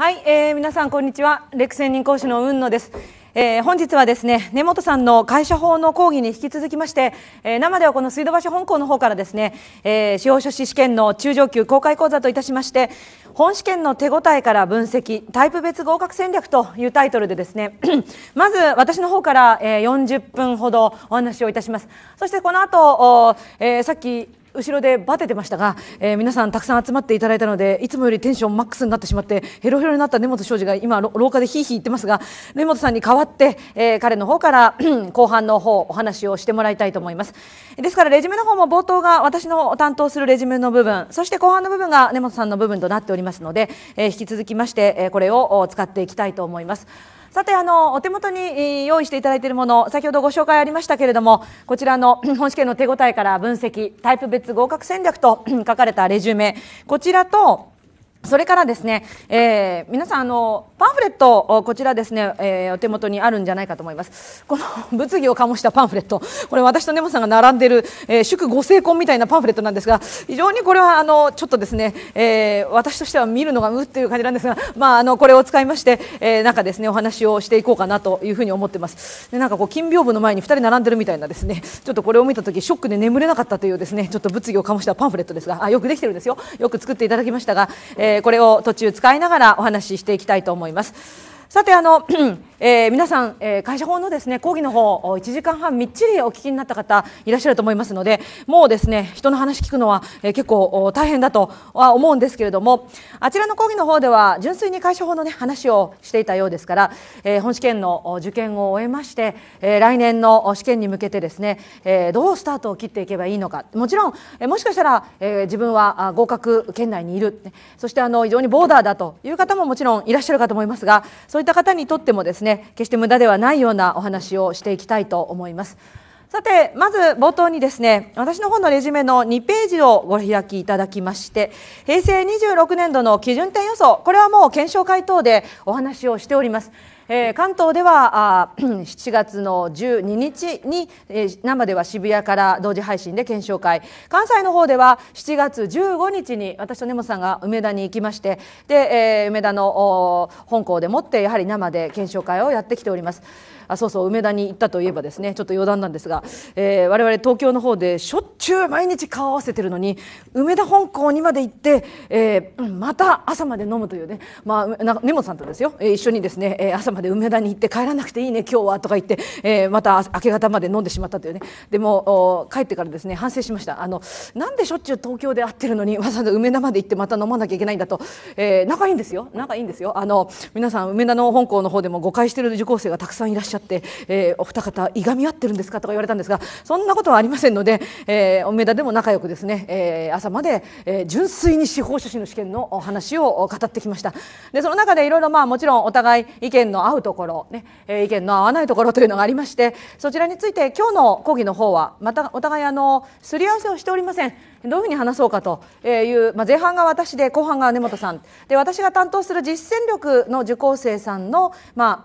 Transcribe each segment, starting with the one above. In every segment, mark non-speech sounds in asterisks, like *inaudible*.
はい、えー、皆さんこんにちはレク専任講師の雲野です、えー、本日はですね根本さんの会社法の講義に引き続きまして、えー、生ではこの水道橋本校の方からですね、えー、司法書士試験の中上級公開講座といたしまして本試験の手応えから分析タイプ別合格戦略というタイトルでですね *clears throat* まず私の方から、えー、40分ほどお話をいたしますそしてこの後、えー、さっき後ろでバテてましたが、えー、皆さんたくさん集まっていただいたのでいつもよりテンションマックスになってしまってヘロヘロになった根本庄司が今廊下でヒーヒー言ってますが根本さんに代わって、えー、彼の方から *clears throat* 後半の方お話をしてもらいたいと思いますですからレジュメの方も冒頭が私の担当するレジュメの部分そして後半の部分が根本さんの部分となっておりますので、えー、引き続きまして、えこれを使っていきたいと思います。さてあのお手元に用意していただいているもの先ほどご紹介ありましたけれどもこちらの *clears throat* 本試験の手応えから分析タイプ別合格戦略と書かれたレジュメこちらとそれからですね、えー、皆さんあのパンフレットこちらですね、えー、お手元にあるんじゃないかと思います。この物議を醸したパンフレット、これ私と根本さんが並んでる、えー、祝ご成婚みたいなパンフレットなんですが、非常にこれはあのちょっとですね、えー、私としては見るのがうっていう感じなんですが、まああのこれを使いまして、えー、なんかですねお話をしていこうかなというふうに思ってます。でなんかこう金屏風の前に2人並んでるみたいなですね、ちょっとこれを見た時ショックで眠れなかったというですね、ちょっと物議を醸したパンフレットですが、あよくできてるんですよ。よく作っていただきましたが。えーー、これを途中使いながらお話ししていきたいと思います。さてあの *clears throat* えー、皆さん、えー、会社法のですね講義の方1時間半みっちりお聞きになった方いらっしゃると思いますのでもうですね人の話聞くのは、えー、結構大変だとは思うんですけれどもあちらの講義の方では純粋に会社法のね話をしていたようですから、えー、本試験の受験を終えまして、えー、来年の試験に向けてですね、えー、どうスタートを切っていけばいいのかもちろん、えー、もしかしたら、えー、自分は合格圏内にいるそしてあの非常にボーダーだという方ももちろんいらっしゃるかと思いますがそういった方にとってもですねね決して無駄ではないようなお話をしていきたいと思いますさてまず冒頭にですね私の本のレジュメの2ページをご開きいただきまして平成26年度の基準点予想これはもう検証会等でお話をしておりますえー、関東ではあ7 *clears throat* 月の12日に、えー、生では渋谷から同時配信で検証会関西の方では7月15日に私と根本さんが梅田に行きましてで、えー、梅田の本校でもってやはり生で検証会をやってきております。あそうそう梅田に行ったといえばですねちょっと余談なんですが、えー、我々東京の方でしょっちゅう毎日顔を合わせてるのに梅田本校にまで行って、えー、また朝まで飲むというね、まあ、根本さんとですよ、え一緒にですね、え朝までまで梅田に行って帰らなくていいね今日はとか言って、えー、また明け方まで飲んでしまったというねでも帰ってからですね反省しましたあのなんでしょっちゅう東京で会ってるのにわざわざ梅田まで行ってまた飲まなきゃいけないんだと、えー、仲いいんですよ仲いいんですよあの皆さん梅田の本校の方でも誤解してる受講生がたくさんいらっしゃって、えー、お二方いがみ合ってるんですかとか言われたんですがそんなことはありませんので、えー、梅田でも仲良くですね、えー、朝まで、えー、純粋に司法書士の試験のお話を語ってきましたでその中でいろいろまあもちろんお互い意見の合うところ、ね、意見の合わないところというのがありましてそちらについて今日の講義の方はまたお互いあのすり合わせをしておりませんどういうふうに話そうかという、まあ、前半が私で後半が根本さんで私が担当する実践力の受講生さんの、まあ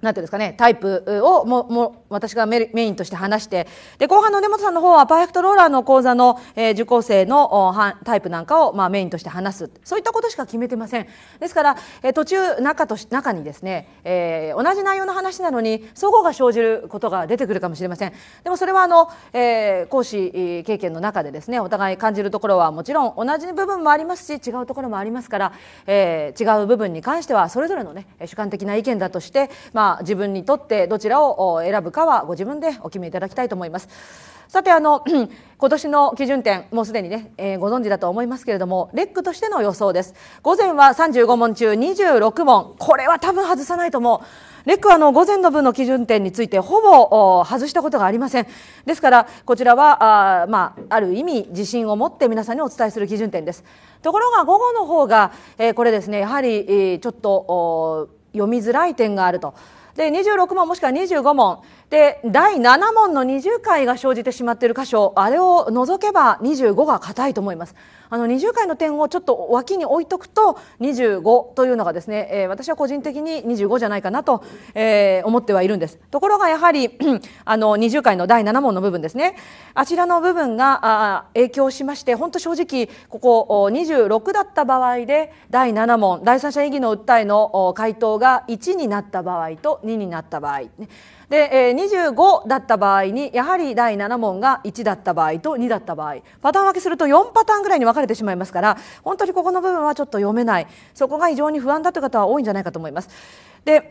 なんていうんですかね、タイプをもも私がメインとして話してで後半の根本さんの方はパーフェクトローラーの講座の、えー、受講生のタイプなんかを、まあ、メインとして話すそういったことしか決めてませんですから、えー、途中中と中にですね、えー、同じ内容の話なのに相互が生じることが出てくるかもしれませんでもそれはあの、えー、講師経験の中でですねお互い感じるところはもちろん同じ部分もありますし違うところもありますから、えー、違う部分に関してはそれぞれのね主観的な意見だとしてまあまあ、自分にとってどちらを選ぶかはご自分でお決めいただきたいと思います。さてあの *clears throat* 今年の基準点もうすでにね、えー、ご存知だと思いますけれどもレックとしての予想です午前は35問中26問これは多分外さないと思うレックはあの午前の分の基準点についてほぼ外したことがありませんですからこちらはあ,、まあ、ある意味自信を持って皆さんにお伝えする基準点ですところが午後の方が、えー、これですねやはり、えー、ちょっと読みづらい点があると。で26問もしくは25問で第7問の20回が生じてしまっている箇所あれを除けば25が硬いと思いますあの20回の点をちょっと脇に置いとくと25というのがですね、えー、私は個人的に25じゃないかなと、えー、思ってはいるんですところがやはり *clears throat* あの20回の第7問の部分ですねあちらの部分があ影響しまして本当正直ここ26だった場合で第7問第三者異議の訴えの回答が1になった場合と2になった場合、で、えー、25だった場合にやはり第7問が1だった場合と2だった場合パターン分けすると4パターンぐらいに分かれてしまいますから本当にここの部分はちょっと読めないそこが非常に不安だという方は多いんじゃないかと思います。で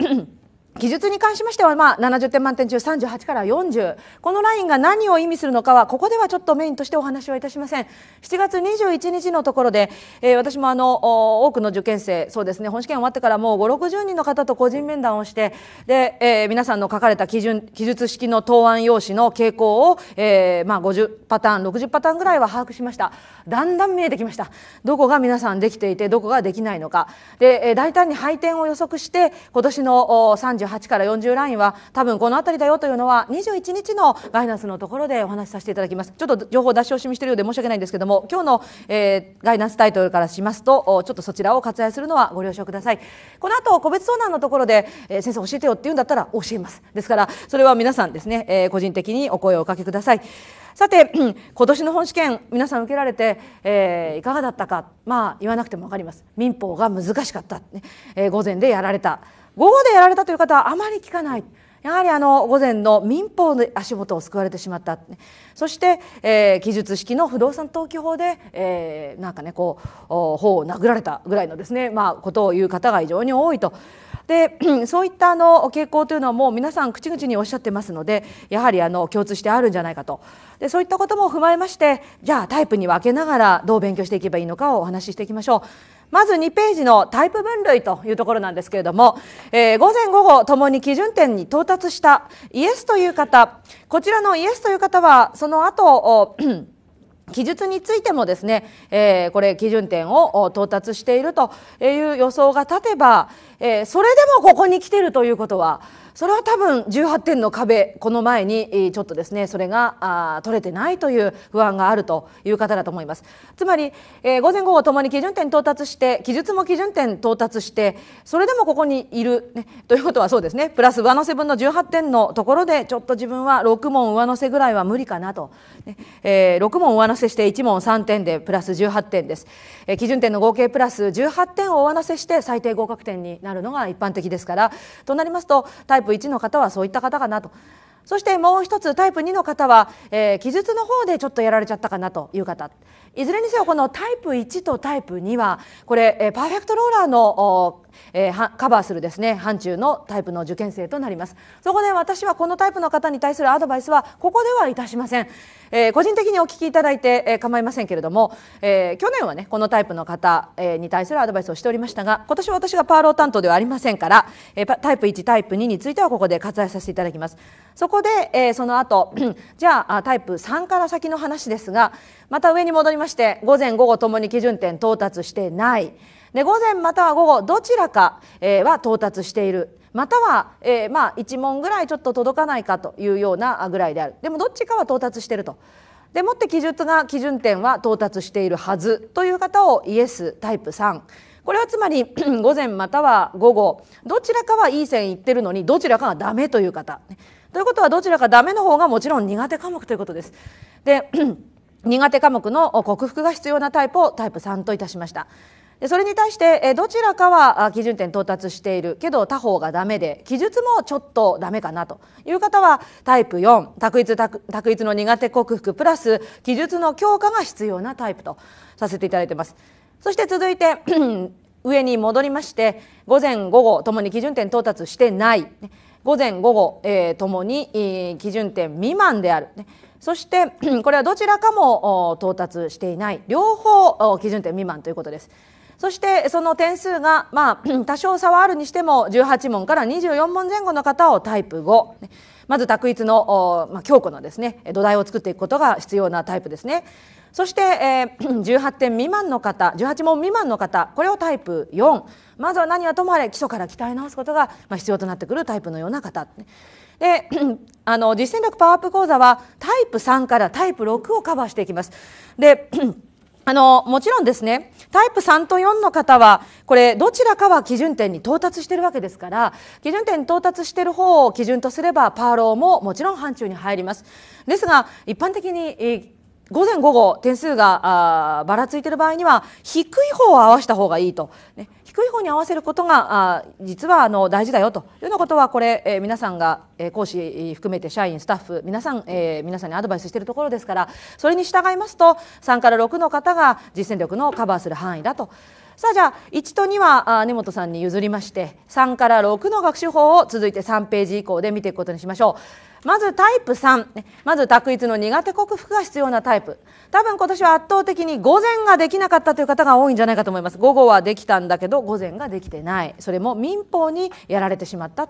技術に関しましては、まあ、70点満点中38から40このラインが何を意味するのかはここではちょっとメインとしてお話はいたしません7月21日のところで、えー、私もあの多くの受験生そうですね本試験終わってからもう560人の方と個人面談をしてで、えー、皆さんの書かれた基準記述式の答案用紙の傾向を、えーまあ、50パターン60パターンぐらいは把握しましただんだん見えてきましたどこが皆さんできていてどこができないのかで、えー、大胆に配点を予測して今年の38 38から40ラインは多分この辺りだよというのは21日のガイナンスのところでお話しさせていただきますちょっと情報出し惜しみしているようで申し訳ないんですけども今日の、えー、ガイナンスタイトルからしますとちょっとそちらを割愛するのはご了承くださいこの後個別相談のところで、えー、先生教えてよって言うんだったら教えますですからそれは皆さんですね、えー、個人的にお声をおかけくださいさて *clears throat* 今年の本試験皆さん受けられて、えー、いかがだったかまあ言わなくても分かります民法が難しかった、ねえー、午前でやられた午後でやられたという方はあまり聞かない。やはりあの午前の民法の足元を救われてしまったそして、えー、記述式の不動産登記法で、えー、なんかねこう法を殴られたぐらいのですね、まあ、ことを言う方が非常に多いと。で *clears throat* そういったあの傾向というのはもう皆さん口々におっしゃってますのでやはりあの共通してあるんじゃないかとでそういったことも踏まえましてじゃあタイプに分けながらどう勉強していけばいいのかをお話ししていきましょう。まず2ページのタイプ分類というところなんですけれども、えー、午前午後ともに基準点に到達したイエスという方こちらのイエスという方はその後 *clears throat* 記述についてもですね、えー、これ基準点を到達しているという予想が立てば、えー、それでもここに来てるということはそれは多分18点の壁この前にちょっとですねそれがあ取れてないという不安があるという方だと思いますつまり、えー、午前午後ともに基準点到達して記述も基準点到達してそれでもここにいる、ね、ということはそうですねプラス上乗せ分の18点のところでちょっと自分は6問上乗せぐらいは無理かなと、ねえー、6問上乗せして1問3点でプラス18点です、えー、基準点の合計プラス18点を上乗せして最低合格点になるのが一般的ですからとなりますとタイプ1の方はそういった方かなと。そしてもう一つタイプ2の方は、えー、記述の方でちょっとやられちゃったかなという方いずれにせよこのタイプ1とタイプ2はこれ、えー、パーフェクトローラーのえー、カバーするですね範疇のタイプの受験生となりますそこで私はこのタイプの方に対するアドバイスはここではいたしません、えー、個人的にお聞きいただいて、えー、構いませんけれども、えー、去年はねこのタイプの方、えー、に対するアドバイスをしておりましたが今年は私がパーロー担当ではありませんから、えー、タイプ1タイプ2についてはここで割愛させていただきますそこで、えー、その後 *clears throat* じゃあタイプ3から先の話ですがまた上に戻りまして午前午後ともに基準点到達してないで午前または午後どちらか、えは到達しているまたは、えー、まあ、1問ぐらいちょっと届かないかというようなぐらいであるでもどっちかは到達していると。でもって記述が基準点は到達しているはずという方をイエスタイプ3これはつまり *clears throat* 午前または午後どちらかはいい線いってるのにどちらかがダメという方ということはどちらかダメの方がもちろん苦手科目ということです。で *clears throat* 苦手科目の克服が必要なタイプをタイプ3といたしました。でそれに対してどちらかは基準点到達しているけど他方がダメで記述もちょっとダメかなという方はタイプ4卓一一の苦手克服プラス記述の強化が必要なタイプとさせていただいてます。そして続いて *clears throat* 上に戻りまして午前午後ともに基準点到達してない午前午後、えー、ともに、えー、基準点未満である、そして *clears throat* これはどちらかも到達していない両方基準点未満ということです。そしてその点数が、まあ、*clears throat* 多少差はあるにしても18問から24問前後の方をタイプ5。まず択一の、まあ、強固なですね土台を作っていくことが必要なタイプですね。そして、えー、18 *clears throat* 点未満の方18問未満の方これをタイプ4まずは何はともあれ基礎から鍛え直すことが必要となってくるタイプのような方。で *clears throat* あの実践力パワーアップ講座はタイプ3からタイプ6をカバーしていきます。であのもちろんですねタイプ3と4の方はこれどちらかは基準点に到達してるわけですから基準点に到達してる方を基準とすればパーローももちろん範疇に入りますですが一般的に午前午後点数がばらついてる場合には低い方を合わせた方がいいと、ね、低い方に合わせることがあ実はあの大事だよというようなことはこれ、えー、皆さんが、えー、講師含めて社員スタッフ皆さん、えー、皆さんにアドバイスしているところですからそれに従いますと3から6の方が実践力のカバーする範囲だと。さあじゃあ1と2は根本さんに譲りまして3から6の学習法を続いて3ページ以降で見ていくことにしましょう。まずタイプ3まず択一の苦手克服が必要なタイプ多分今年は圧倒的に午前ができなかったという方が多いんじゃないかと思います午後はできたんだけど午前ができてないそれも民法にやられてしまった、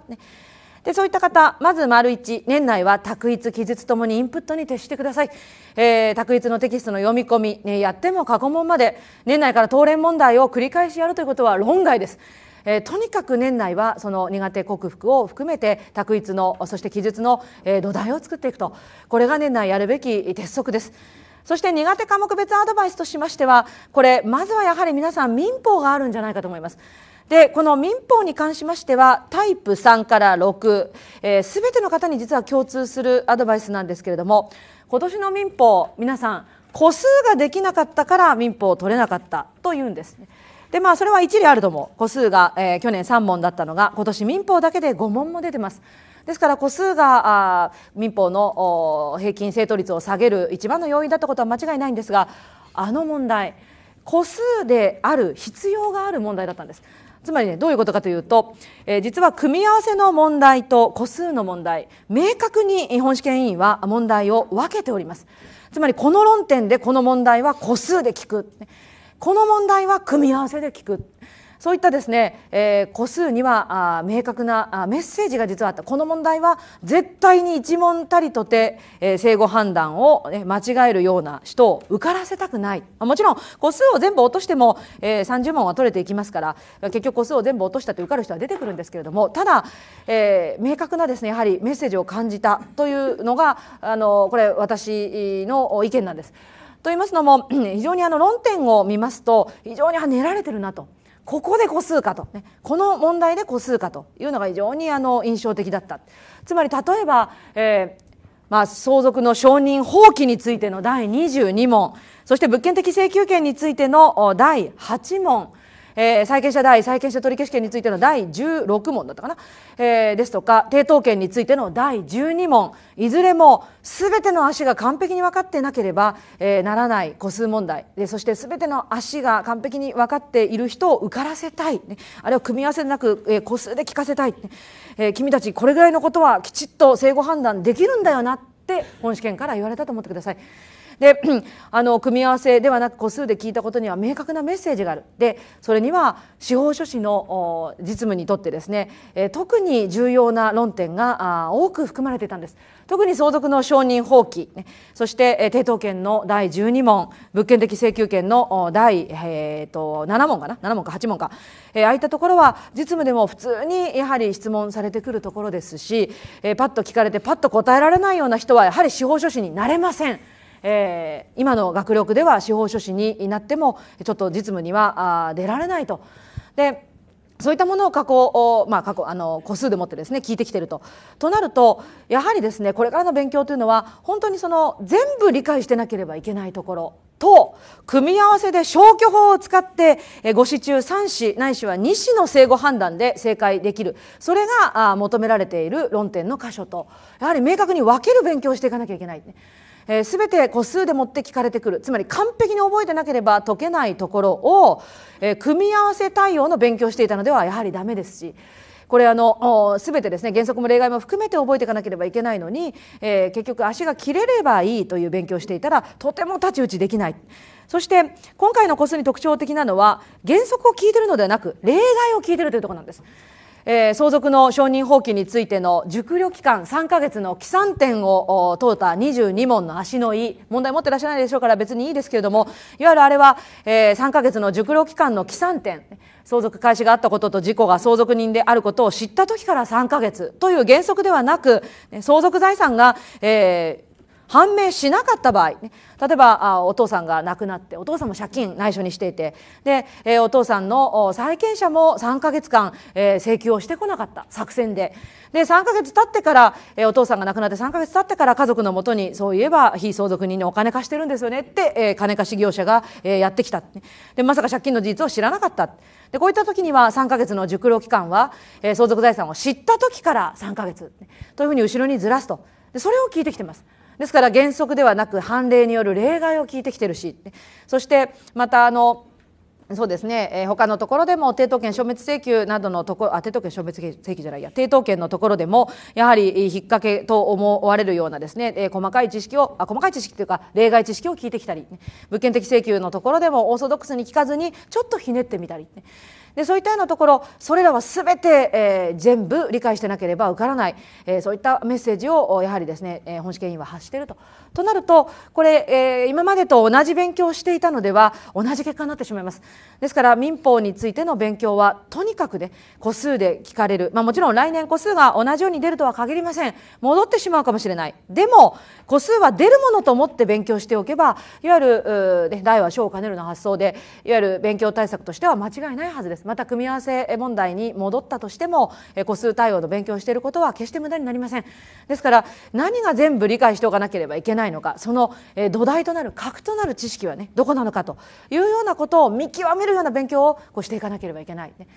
でそういった方まず丸1年内は択一記述ともにインプットに徹してください、えー、択一のテキストの読み込み、ね、やっても過去問まで年内から答練問題を繰り返しやるということは論外ですえー、とにかく年内はその苦手克服を含めて択一のそして記述の、えー、土台を作っていくとこれが年内やるべき鉄則です。そして苦手科目別アドバイスとしましてはこれまずはやはり皆さん民法があるんじゃないかと思います。でこの民法に関しましてはタイプ3から6、えー、全ての方に実は共通するアドバイスなんですけれども今年の民法皆さん個数ができなかったから民法を取れなかったというんですね。でまあそれは一理あるとも個数が、えー、去年3問だったのが今年民法だけで5問も出てます。ですから個数が民法の平均正答率を下げる一番の要因だったことは間違いないんですがあの問題個数である必要がある問題だったんです。つまりねどういうことかというと、えー、実は組み合わせの問題と個数の問題明確に本試験委員は問題を分けておりますつまりこの論点でこの問題は個数で聞くこの問題は組み合わせで聞くそういったですね、えー、個数にはあ明確なあメッセージが実はあったこの問題は絶対に一問たりとて、えー、正誤判断を、ね、間違えるような人を受からせたくない、もちろん個数を全部落としても、えー、30問は取れていきますから結局個数を全部落としたと受かる人は出てくるんですけれどもただ、えー、明確なですねやはりメッセージを感じたというのがあのこれ私の意見なんです。と言いますのも *clears throat* 非常にあの論点を見ますと非常に練られてるなと。ここで個数かと、ね、この問題で個数かというのが非常にあの印象的だったつまり例えば、えー、まあ、相続の承認放棄についての第22問そして物件的請求権についての第8問えー、債権者第債権者取消権についての第16問だったかな、えー、ですとか抵当権についての第12問いずれも全ての足が完璧に分かってなければ、えー、ならない個数問題でそして全ての足が完璧に分かっている人を受からせたい、ね、あるいは組み合わせなく、えー、個数で聞かせたい、えー、君たちこれぐらいのことはきちっと正誤判断できるんだよなって本試験から言われたと思ってください。で *clears throat* あの組み合わせではなく個数で聞いたことには明確なメッセージがあるでそれには司法書士の実務にとってですね、え特に重要な論点が多く含まれていたんです特に相続の承認放棄、ね、そして、え抵当権の第12問物件的請求権の第、えーと、と7問かな7問か8問か、えー、ああいったところは実務でも普通にやはり質問されてくるところですし、えー、パッと聞かれてパッと答えられないような人はやはり司法書士になれません。えー、今の学力では司法書士になってもちょっと実務には出られないと。でそういったものを過去まあ、過去あの個数でもってですね聞いてきてると。となるとやはりですねこれからの勉強というのは本当にその全部理解してなければいけないところと組み合わせで消去法を使って5子中3子ないしは2子の正誤判断で正解できるそれが求められている論点の箇所とやはり明確に分ける勉強をしていかなきゃいけない。えー、全て個数で持って聞かれてくるつまり完璧に覚えてなければ解けないところを、えー、組み合わせ対応の勉強していたのではやはりダメですし。これあの全てですね原則も例外も含めて覚えていかなければいけないのに、えー、結局足が切れればいいという勉強をしていたらとても太刀打ちできない。そして今回の個数に特徴的なのは原則を聞いてるのではなく例外を聞いてるというところなんですえー、相続の承認放棄についての熟慮期間3ヶ月の起算点を問うた22問の足のい問題持ってらっしゃらないでしょうから別にいいですけれどもいわゆるあれは、えー、3ヶ月の熟慮期間の起算点相続開始があったことと事故が相続人であることを知った時から3ヶ月という原則ではなく相続財産が、えー、判明しなかった場合、ね、例えばあお父さんが亡くなってお父さんも借金内緒にしていてで、えー、お父さんの債権者も3か月間、えー、請求をしてこなかった作戦でで3か月経ってから、えー、お父さんが亡くなって3か月経ってから家族のもとにそういえば非相続人にお金貸してるんですよねって、えー、金貸し業者が、えー、やってきたでまさか借金の事実を知らなかったでこういった時には3か月の熟労期間は、えー、相続財産を知った時から3か月というふうに後ろにずらすとでそれを聞いてきてます。ですから原則ではなく判例による例外を聞いてきてるしそしてまたあのそうですね、えー、他のところでも抵当権消滅請求などのところあ抵当権消滅請求じゃないや抵当権のところでもやはり引っ掛けと思われるようなですね、えー、細かい知識をあ細かい知識というか例外知識を聞いてきたり、ね、物件的請求のところでもオーソドックスに聞かずにちょっとひねってみたり、ね、でそういったようなところそれらは全て、えー、全部理解してなければ受からない、えー、そういったメッセージをやはりですね、えー、本試験委員は発していると。となるとこれ、えー、今までと同じ勉強をしていたのでは同じ結果になってしまいます。ですから民法についての勉強はとにかくね個数で聞かれる、まあ、もちろん来年個数が同じように出るとは限りません戻ってしまうかもしれないでも個数は出るものと思って勉強しておけばいわゆる、ね、大は小を兼ねるの発想でいわゆる勉強対策としては間違いないはずです。また組み合わせ問題に戻ったとしても個数対応の勉強していることは決して無駄になりませんですから何が全部理解しておかなければいけないのかその土台となる核となる知識はねどこなのかというようなことを見極めるような勉強をこうしていかなければいけない、ね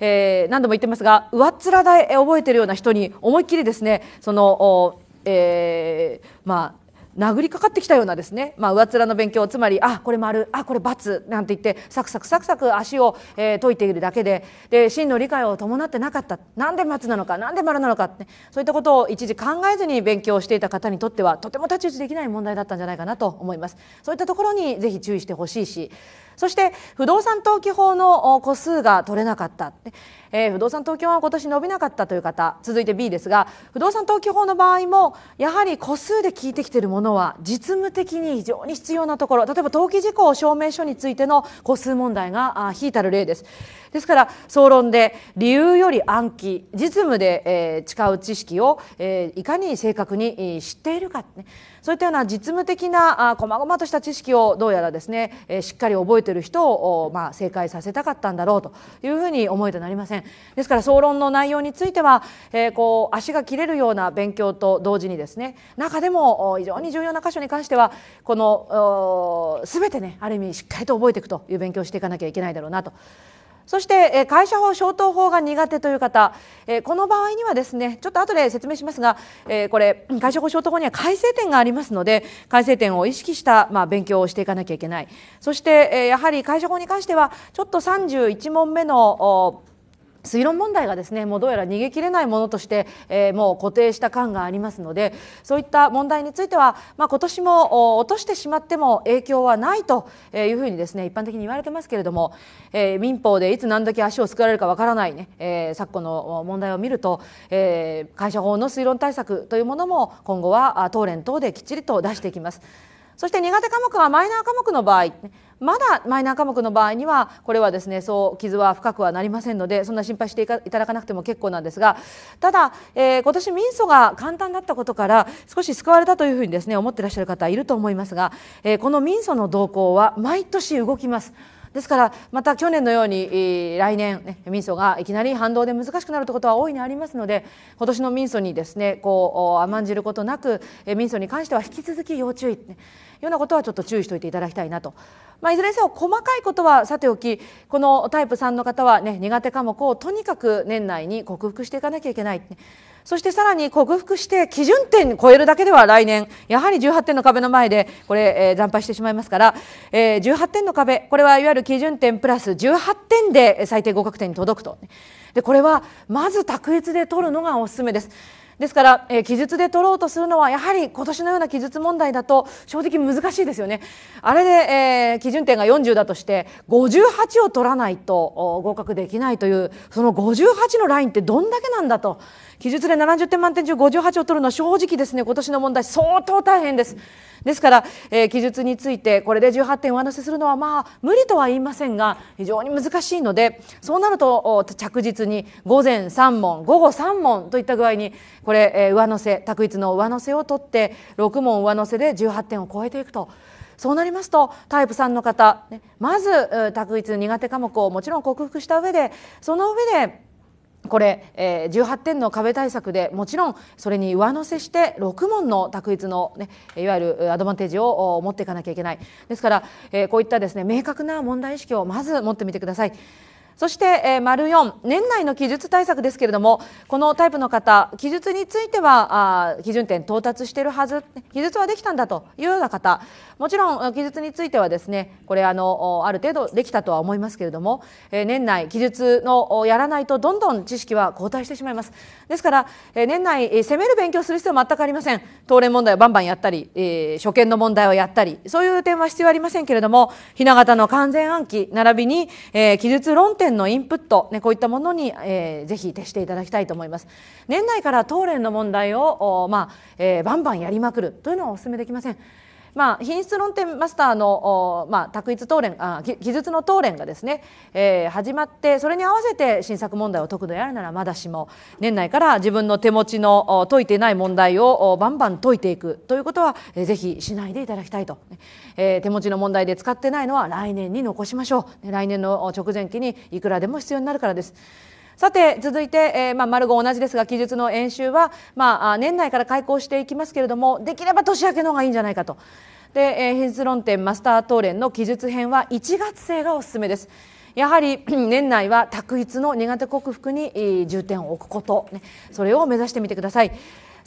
えー、何度も言ってますが上っ面で覚えてるような人に思いっきりですねその、えー、まあ殴りかかってきたようなですね、まあ、上面の勉強つまりあこれ丸あこれ×なんて言ってサクサクサクサク足を、えー、解いているだけでで真の理解を伴ってなかったなんで×なのかなんで丸なのかって、ね、そういったことを一時考えずに勉強していた方にとってはとても太刀打ちできない問題だったんじゃないかなと思います。そういったところにぜひ注意してほしいしそして不動産登記法の個数が取れなかったえー、不動産東法は今年伸びなかったという方続いて B ですが不動産登記法の場合もやはり個数で聞いてきているものは実務的に非常に必要なところ例えば登記事項証明書についての個数問題がいたる例です。ですから総論で理由より暗記実務で、えー、使う知識を、えー、いかに正確に知っているか、ねそういったような実務的な細々とした知識をどうやらですね、えー、しっかり覚えてる人を、まあ、正解させたかったんだろうというふうに思えてなりませんですから総論の内容については、えー、こう足が切れるような勉強と同時にですね中でも非常に重要な箇所に関してはこの全てねある意味しっかりと覚えていくという勉強をしていかなきゃいけないだろうなと。そして会社法消灯法が苦手という方この場合にはですねちょっと後で説明しますがこれ会社法消灯法には改正点がありますので改正点を意識したまあ勉強をしていかなきゃいけないそしてやはり会社法に関してはちょっと31問目の推論問題がですねもうどうやら逃げきれないものとして、えー、もう固定した感がありますのでそういった問題については、まあ、今年も落としてしまっても影響はないというふうにですね一般的に言われてますけれども、えー、民法でいつ何時足をすくられるかわからないね、えー、昨今の問題を見ると、えー、会社法の推論対策というものも今後は東連等できっちりと出していきます。そして苦手科目はマイナー科目の場合まだマイナー科目の場合にはこれはですねそう傷は深くはなりませんのでそんな心配していただかなくても結構なんですがただ、えー、今年民訴が簡単だったことから少し救われたというふうにですね思ってらっしゃる方いると思いますが、えー、この民訴の動向は毎年動きます。ですからまた去年のように来年、ね、民訴がいきなり反動で難しくなるということは大いにありますので今年の民訴にですねこう甘んじることなく民訴に関しては引き続き要注意、ようなことはちょっと注意しておいていただきたいなと、まあ、いずれにせよ細かいことはさておきこのタイプ3の方は、ね、苦手科目をとにかく年内に克服していかなきゃいけない。そしてさらに克服して基準点を超えるだけでは来年やはり18点の壁の前でこれ、えー、惨敗してしまいますから、えー、18点の壁これはいわゆる基準点プラス18点で最低合格点に届くとでこれはまず卓越で取るのがおすすめですですから、えー、記述で取ろうとするのはやはり今年のような記述問題だと正直難しいですよね。あれで、えー、基準点が40だとして58を取らないと合格できないというその58のラインってどんだけなんだと。記述で70点満点中58を取るのは正直ですね今年の問題相当大変ですですから、えー、記述についてこれで18点上乗せするのはまあ無理とは言いませんが非常に難しいのでそうなると着実に午前3問午後3問といった具合にこれ、えー、上乗せ択一の上乗せを取って6問上乗せで18点を超えていくと。そうなりますとタイプ3の方、まず択一苦手科目をもちろん克服した上でその上でこれ、えー、18点の壁対策でもちろんそれに上乗せして6問の択一の、ね、いわゆるアドバンテージを持っていかなきゃいけないですから、えー、こういったですね明確な問題意識をまず持ってみてください。そして、えー、丸4年内の記述対策ですけれどもこのタイプの方記述についてはあ基準点到達しているはず記述はできたんだというような方もちろん記述についてはですねこれあのある程度できたとは思いますけれども、えー、年内記述のやらないとどんどん知識は後退してしまいますですから、えー、年内攻める勉強する必要は全くありません東連問題をバンバンやったり、えー、初見の問題をやったりそういう点は必要ありませんけれどもひな形の完全暗記並びに、えー、記述論点連のインプット、ね、こういったものに、えー、ぜひ徹していただきたいと思います年内から当連の問題を、まあえー、バンバンやりまくるというのはお勧めできませんまあ、品質論点マスターの、まあ、択一答練あ技術の答練がですね、えー、始まってそれに合わせて新作問題を解くのやるならまだしも年内から自分の手持ちの解いていない問題をバンバン解いていくということは、えー、ぜひしないでいただきたいと、えー、手持ちの問題で使ってないのは来年に残しましょう来年の直前期にいくらでも必要になるからです。さて続いて、えー、まあ、丸5同じですが記述の演習は、まあ、年内から開講していきますけれどもできれば年明けの方がいいんじゃないかと。で、えー、変質論点マスター答練の記述編は1月生がおすすめです。やはり *clears throat* 年内は択一の苦手克服に重点を置くこと、ね、それを目指してみてください。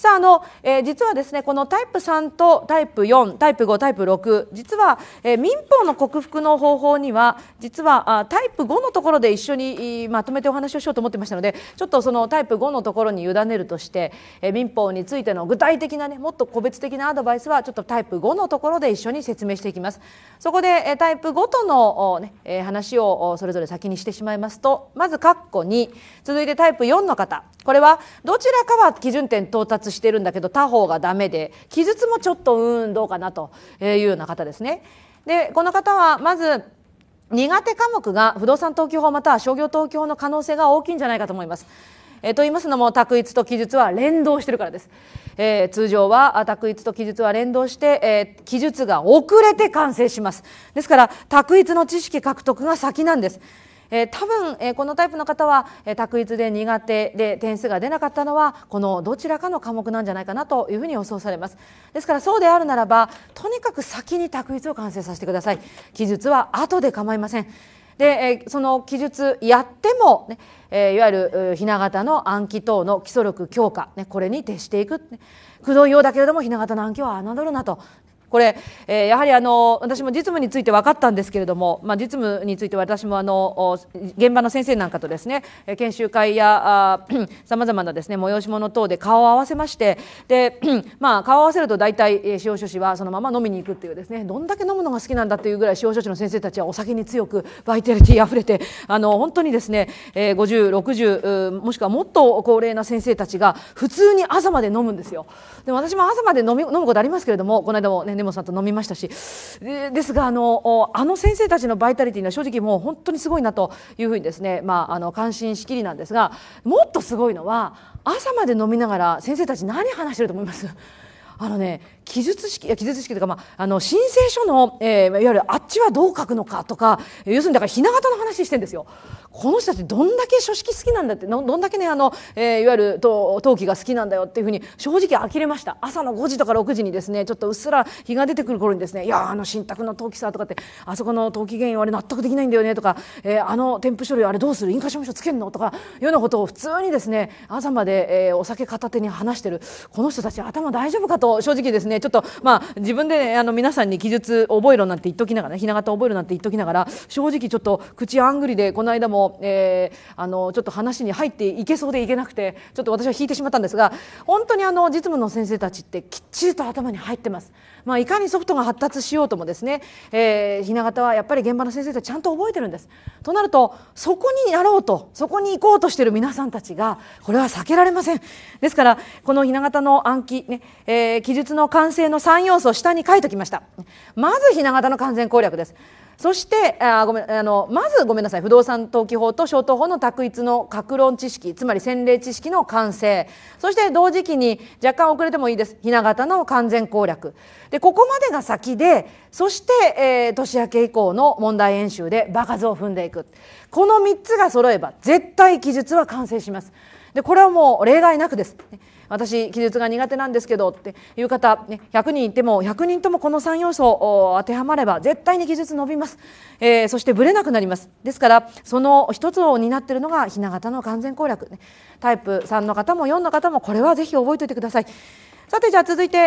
さああの、えー、実はですねこのタイプ3とタイプ4タイプ5タイプ6実は、えー、民法の克服の方法には実はあタイプ5のところで一緒にまとめてお話をしようと思ってましたのでちょっとそのタイプ5のところに委ねるとして、えー、民法についての具体的なねもっと個別的なアドバイスはちょっとタイプ5のところで一緒に説明していきます。そこで、えー、タイプ5との、お、ねえー、話をそれぞれ先にしてしまいますとまず括弧2続いてタイプ4の方これはどちらかは基準点到達してるんだけど他方がダメで気術もちょっとうんどうかなというような方ですね。でこの方はまず苦手科目が不動産登記法または商業登記法の可能性が大きいんじゃないかと思います。えー、と言いますのも択一と記述は連動してるからです。えー、通常は択一と記述は連動して、えー、記述が遅れて完成します。ですから択一の知識獲得が先なんです。えー、多分、えー、このタイプの方は、えー、択一で苦手で点数が出なかったのはこのどちらかの科目なんじゃないかなというふうに予想されますですからそうであるならばとにかく先に択一を完成させてください記述は後で構いませんで、えその記述やってもね、えいわゆるひな形の暗記等の基礎力強化、ね、これに徹していく、ね、くどいようだけれどもひな形の暗記は侮るなとこれ、えー、やはりあの私も実務について分かったんですけれども、まあ、実務について私もあの現場の先生なんかとですね研修会やさまざまなですね催し物等で顔を合わせましてで、*clears throat* まあ、顔を合わせると大体司法書士はそのまま飲みに行くっていうですねどんだけ飲むのが好きなんだというぐらい司法書士の先生たちはお酒に強くバイタリティあふれてあの本当にですね、えー、5060もしくはもっと高齢な先生たちが普通に朝まで飲むんですよ。で私も朝まで飲み飲むことありますけれどもこの間もね根本さんと飲みましたしですがあのあの先生たちのバイタリティーは正直もう本当にすごいなというふうにですね、まあ、あの感心しきりなんですがもっとすごいのは朝まで飲みながら先生たち何話してると思いますあのね記述式や記述式というか、まあ、あの申請書の、えー、いわゆるあっちはどう書くのかとか要するにだからひな形の話してんですよ。この人たちどんだけ書式好きなんだってどんだけねあの、えー、いわゆる陶器が好きなんだよっていうふうに正直呆れました朝の5時とか6時にですねちょっとうっすら日が出てくる頃にですね「いやあの信託の陶器さ」とかって「あそこの陶器原因はあれ納得できないんだよね」とか、えー「あの添付書類あれどうする印鑑証明書つけんの?」とかいうようなことを普通にですね朝まで、えー、お酒片手に話してるこの人たち頭大丈夫かと正直ですねねちょっとまあ自分であの皆さんに記述覚えろなんて言っときながらひな形覚えろなんて言っときながら正直ちょっと口あんぐりでこの間も、えー、あのちょっと話に入っていけそうでいけなくてちょっと私は引いてしまったんですが本当にあの実務の先生たちってきっちりと頭に入ってます。まあ、いかにソフトが発達しようともですね、えー、ひな形はやっぱり現場の先生ってちゃんと覚えてるんです。となるとそこになろうとそこに行こうとしてる皆さんたちがこれは避けられません。ですからこのひな形の暗記、ねえー、記述の完成の3要素を下に書いておきました。まずひな形の完全攻略です。そしてあごめんあのまずごめんなさい不動産登記法と消灯法の択一の格論知識つまり洗礼知識の完成そして同時期に若干遅れてもいいです雛形の完全攻略でここまでが先でそして、えー、年明け以降の問題演習で場数を踏んでいくこの3つが揃えば絶対記述は完成しますでこれはもう例外なくです。私記述が苦手なんですけどっていう方、ね、100人いても100人ともこの3要素を当てはまれば絶対に記述伸びます、えー、そしてぶれなくなりますですからその一つを担っているのがひな形の完全攻略、ね、タイプ3の方も4の方もこれはぜひ覚えておいてくださいさてじゃあ続いて、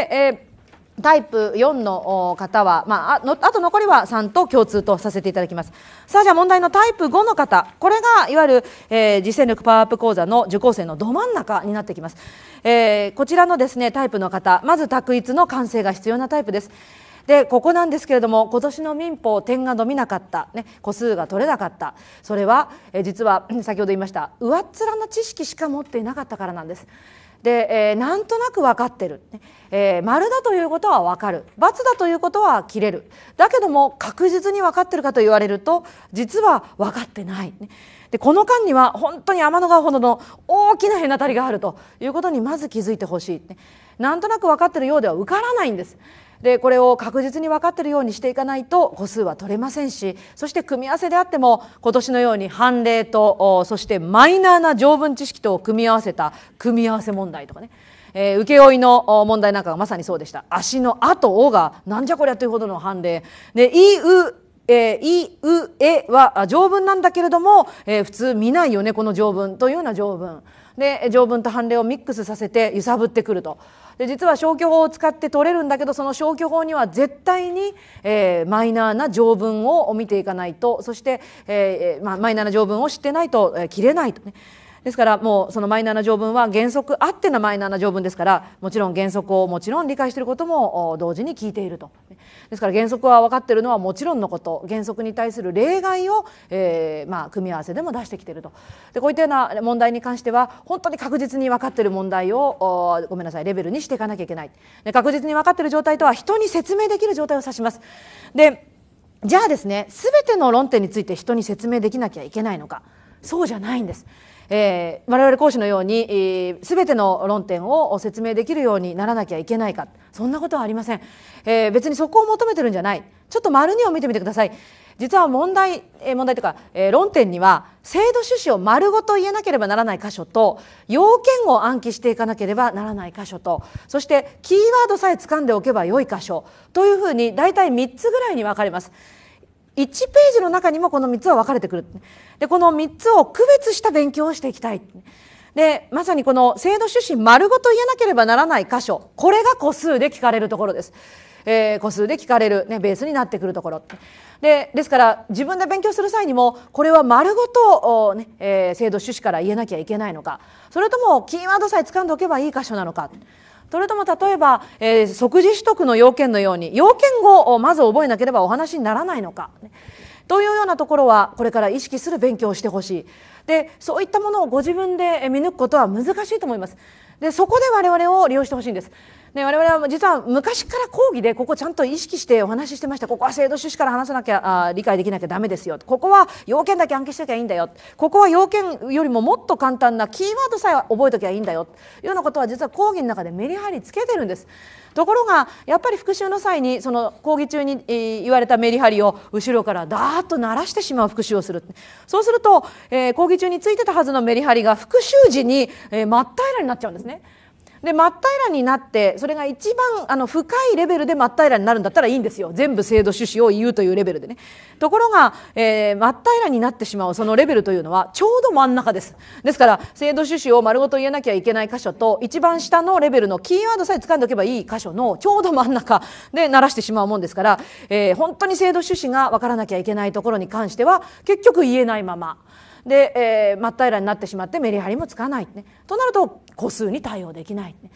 えータイプ4の方は、まあ、ああと残りは3と共通とさせていただきます。さあ、じゃあ問題のタイプ5の方、これがいわゆる、えー、実践力パワーアップ講座の受講生のど真ん中になってきます。えー、こちらのですね、タイプの方、まず択一の完成が必要なタイプです。でここなんですけれども今年の民法点が伸びなかった、ね、個数が取れなかったそれはえ実は先ほど言いました上っ面の知識しか持っていなかったからなんです。で、えー、なんとなく分かってる、えー、丸だということは分かる×だということは切れるだけども確実に分かってるかと言われると実は分かってない、でこの間には本当に天の川ほどの大きな隔たりがあるということにまず気づいてほしい、なんとなく分かってるようでは受からないんですでこれを確実に分かっているようにしていかないと個数は取れませんしそして組み合わせであっても今年のように判例とそしてマイナーな条文知識と組み合わせた組み合わせ問題とかねえー、請負の問題なんかがまさにそうでした足の「あ」と「お」がなんじゃこりゃというほどの判例で「い」「う」えー、い、う、えは条文なんだけれども、えー、普通見ないよね、この条文というような条文。で、条文と判例をミックスさせて揺さぶってくると。で実は消去法を使って取れるんだけどその消去法には絶対に、えー、マイナーな条文を見ていかないとそして、えーまあ、マイナーな条文を知ってないと、えー、切れないとね。ですからもうそのマイナーな条文は原則あってのマイナーな条文ですからもちろん原則をもちろん理解していることも同時に聞いているとですから原則は分かっているのはもちろんのこと原則に対する例外を、えー、まあ組み合わせでも出してきているとでこういったような問題に関しては本当に確実に分かっている問題をごめんなさいレベルにしていかなきゃいけないで確実に分かっている状態とは人に説明できる状態を指しますでじゃあですねべての論点について人に説明できなきゃいけないのかそうじゃないんですえー、我々講師のように、えー、全ての論点を説明できるようにならなきゃいけないかそんなことはありません、えー、別にそこを求めてるんじゃないちょっと丸2を見てみてください実は問題、えー、問題というか、えー、論点には制度趣旨を丸ごと言えなければならない箇所と要件を暗記していかなければならない箇所とそしてキーワードさえ掴んでおけば良い箇所というふうに大体3つぐらいに分かれます1ページの中にもこの3つは分かれてくるでこの3つを区別した勉強をしていきたいでまさにこの制度趣旨丸ごと言えなければならない箇所これが個数で聞かれるところです。えー、個数で聞かれる、ね、ベースになってくるところでですから自分で勉強する際にもこれは丸ごと、ねえー、制度趣旨から言えなきゃいけないのかそれともキーワードさえ掴んでおけばいい箇所なのか。それとも例えば、えー、即時取得の要件のように要件語をまず覚えなければお話にならないのか、というようなところはこれから意識する勉強をしてほしいでそういったものをご自分で見抜くことは難しいと思いますでそこで我々を利用してほしいんですね、我々は実は昔から講義でここちゃんと意識してお話ししてましたここは制度趣旨から話さなきゃあ理解できなきゃダメですよここは要件だけ暗記しときゃいいんだよここは要件よりももっと簡単なキーワードさえ覚えときゃいいんだよいうようなことは実は講義の中でメリハリつけてるんです。ところがやっぱり復習の際にその講義中に言われたメリハリを後ろからダーッと鳴らしてしまう復習をするそうすると、えー、講義中についてたはずのメリハリが復習時に、えー、真っ平らになっちゃうんですね。で真っ平らになってそれが一番あの深いレベルで真っ平らになるんだったらいいんですよ全部制度趣旨を言うというレベルでねところが、えー、真っ平らになってしまうそのレベルというのはちょうど真ん中ですですから制度趣旨を丸ごと言えなきゃいけない箇所と一番下のレベルのキーワードさえ掴んでおけばいい箇所のちょうど真ん中で鳴らしてしまうもんですから、えー、本当に制度趣旨が分からなきゃいけないところに関しては結局言えないままで、えー、真っ平らになってしまってメリハリもつかない、ね、となると個数に対応できない、ね、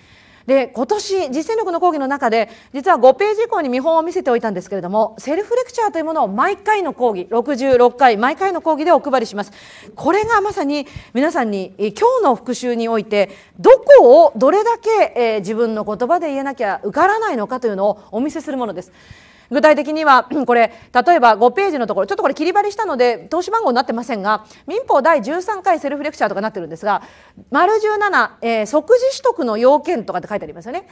で今年実践力の講義の中で実は5ページ以降に見本を見せておいたんですけれどもセルフレクチャーというものを毎回の講義66回毎回の講義でお配りしますこれがまさに皆さんに今日の復習においてどこをどれだけ、えー、自分の言葉で言えなきゃ受からないのかというのをお見せするものです具体的にはこれ例えば5ページのところちょっとこれ切り張りしたので投資番号になってませんが民法第13回セルフレクチャーとかなってるんですが丸17、えー、即時取得の要件とかって書いてありますよね。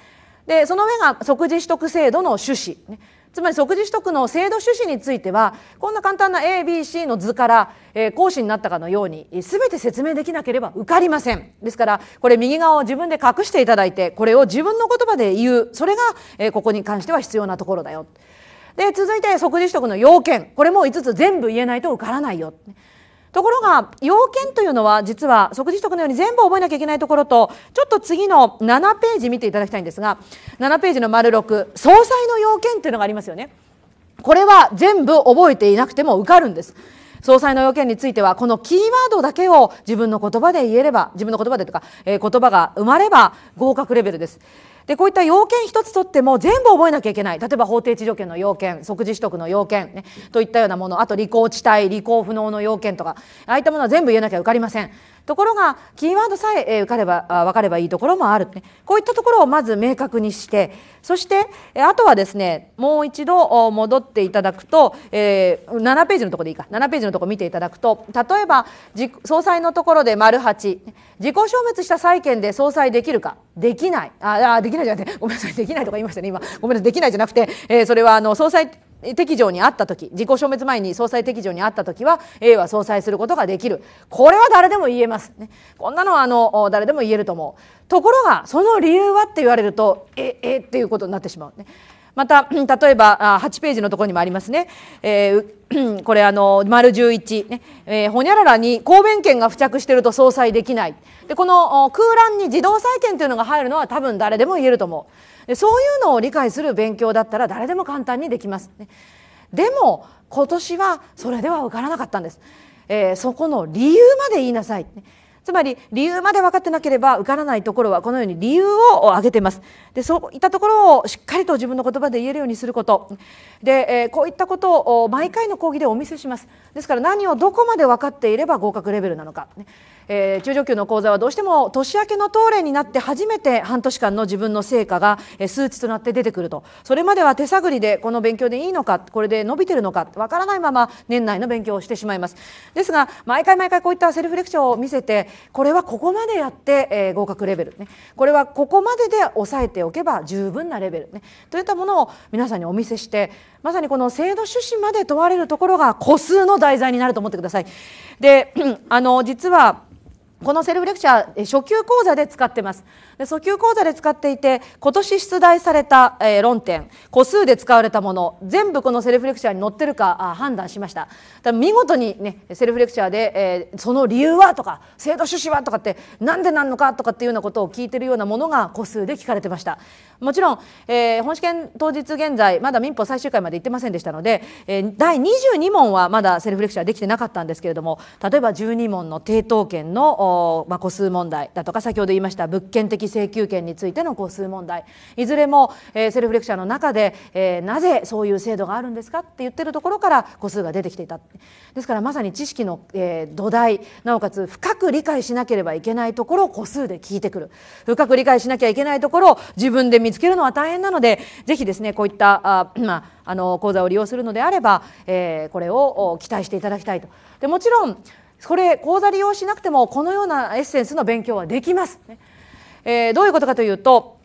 でその上が即時取得制度の趣旨、ね、つまり即時取得の制度趣旨についてはこんな簡単な ABC の図から、えー、講師になったかのように全て説明できなければ受かりませんですからこれ右側を自分で隠していただいてこれを自分の言葉で言うそれが、えー、ここに関しては必要なところだよで続いて即時取得の要件これも5つ全部言えないと受からないよところが要件というのは実は即時取得のように全部覚えなきゃいけないところとちょっと次の7ページ見ていただきたいんですが7ページの丸6総裁の要件というのがありますよね。これは全部覚えていなくても受かるんです。総裁の要件についてはこのキーワードだけを自分の言葉で言えれば自分の言葉でとか、えー、言葉が埋まれば合格レベルです。でこういった要件一つとっても全部覚えなきゃいけない例えば法定地上権の要件即時取得の要件、ね、といったようなものあと履行地帯履行不能の要件とかああいったものは全部言えなきゃ受かりませんところがキーワードさえ受かれば分かればいいところもある、ね、こういったところをまず明確にしてそしてあとはですねもう一度戻っていただくと、えー、7ページのところでいいか7ページのところ見ていただくと例えば総裁のところで丸八自己消滅した債権で総裁できるかできないああできないじゃなくてごめんなさいできないとか言いましたね今ごめんなさいできないじゃなくて、えー、それはあの総裁適上にあった時自己消滅前に総裁適場にあった時は A は総裁することができるこれは誰でも言えます、ね、こんなのはあの誰でも言えると思うところがその理由はって言われるとええっていうことになってしまうね。また例えば8ページのところにもありますね、えー、これあの丸11ね、えー、ほにゃららに抗弁権が付着していると相殺できないでこの空欄に自動再建というのが入るのは多分誰でも言えると思うでそういうのを理解する勉強だったら誰でも簡単にできます、ね、でも今年はそれでは受からなかったんです、えー、そこの理由まで言いなさい、ねつまり理由まで分かってなければ受からないところはこのように理由を挙げていますでそういったところをしっかりと自分の言葉で言えるようにすることで、えー、こういったことを毎回の講義でお見せしますですから何をどこまで分かっていれば合格レベルなのか、ね、えー、中上級の講座はどうしても年明けの当連になって初めて半年間の自分の成果が数値となって出てくるとそれまでは手探りでこの勉強でいいのかこれで伸びてるのかわからないまま年内の勉強をしてしまいますですが毎回毎回こういったセルフレクチャーを見せてこれはここまでやって、えー、合格レベルねこれはここまでで抑えておけば十分なレベルねといったものを皆さんにお見せしてまさにこの制度趣旨まで問われるところが個数の題材になると思ってください。で *clears throat* あの実はこのセルフレクチャー初級講座で使ってますで訴求講座で使っていて今年出題された、えー、論点個数で使われたもの全部このセルフレクチャーに載ってるかあ判断しましただ見事にねセルフレクチャーで、えー、その理由はとか制度趣旨はとかってなんでなんのかとかっていうようなことを聞いてるようなものが個数で聞かれてましたもちろん、えー、本試験当日現在まだ民法最終回まで行ってませんでしたので、えー、第22問はまだセルフレクチャーできてなかったんですけれども例えば12問の抵当権のまあ、個数問題だとか先ほど言いました物件的期請求権についての個数問題いずれも、えー、セルフレクチャーの中で、えー、なぜそういう制度があるんですかって言ってるところから個数が出てきていたですからまさに知識の、えー、土台なおかつ深く理解しなければいけないところを個数で聞いてくる深く理解しなきゃいけないところを自分で見つけるのは大変なのでぜひですねこういったあ、まあ、あの講座を利用するのであれば、えー、これを期待していただきたいと。でもちろんこれ講座利用しなくてもこのようなエッセンスの勉強はできます。ねえー、どういうことかというと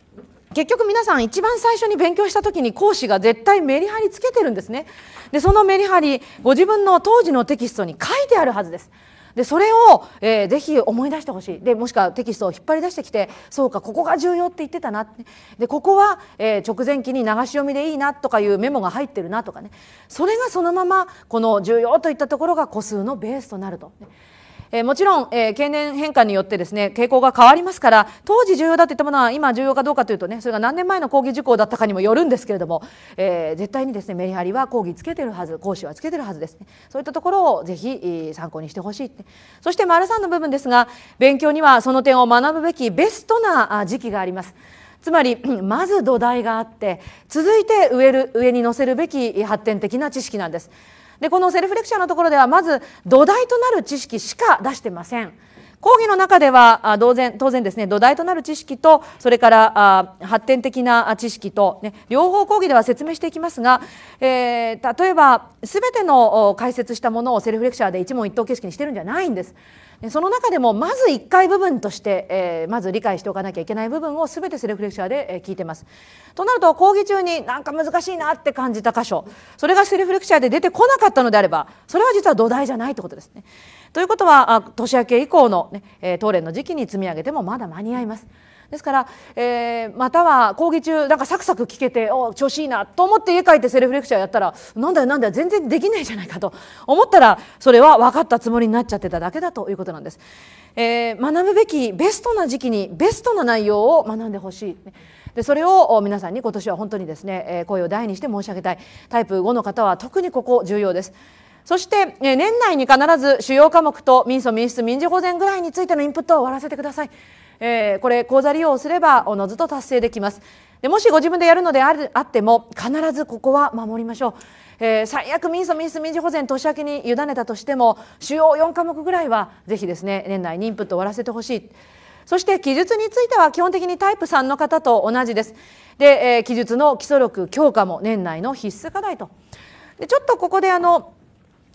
結局皆さん一番最初に勉強した時に講師が絶対メリハリつけてるんですねでそのメリハリご自分の当時のテキストに書いてあるはずですでそれを、えー、ぜひ思い出してほしいでもしくはテキストを引っ張り出してきてそうかここが重要って言ってたなでここは、えー、直前期に流し読みでいいなとかいうメモが入ってるなとかねそれがそのままこの重要といったところが個数のベースとなると。えもちろん、え経年変化によってですね傾向が変わりますから当時重要だといったものは今重要かどうかというとねそれが何年前の講義受講だったかにもよるんですけれども、え絶対にですねメリハリは講義つけてるはず講師はつけてるはずですねそういったところをぜひ参考にしてほしいってそして丸んの部分ですが勉強にはその点を学ぶべきベストな時期があります。つまり *clears throat* まず土台があって続いて植える上に載せるべき発展的な知識なんですでこのセルフレクチャーのところではまず土台となる知識しか出してません。講義の中では当然当然ですね土台となる知識とそれから発展的な知識と、ね、両方講義では説明していきますが、えー、例えば全ての解説したものをセルフレクチャーで一問一答形式にしてるんじゃないんです。その中でもまず1回部分として、えー、まず理解しておかなきゃいけない部分を全てセルフレクチャーで、え聞いてます。となると講義中になんか難しいなって感じた箇所それがセルフレクチャーで出てこなかったのであればそれは実は土台じゃないってことですね。ということは年明け以降のね、えー、当連の時期に積み上げてもまだ間に合います。ですから、えー、または講義中なんかサクサク聞けてお調子いいなと思って家帰ってセルフレクチャーやったらなんだよなんだよ全然できないじゃないかと *laughs* 思ったらそれは分かったつもりになっちゃってただけだということなんです。えー、学ぶべきベストな時期にベストな内容を学んでほしい。でそれを皆さんに今年は本当にですね、え声を大にして申し上げたいタイプ5の方は特にここ重要です。そして、え年内に必ず主要科目と民訴民主民事保全ぐらいについてのインプットを終わらせてください。えー、これ口座利用をすればおのずと達成できますでもしご自分でやるのであるあっても必ずここは守りましょう、えー、最悪民訴民主民事保全年明けに委ねたとしても主要4科目ぐらいはぜひですね年内にインプット終わらせてほしいそして記述については基本的にタイプ3の方と同じですで、えー、記述の基礎力強化も年内の必須課題とでちょっとここであの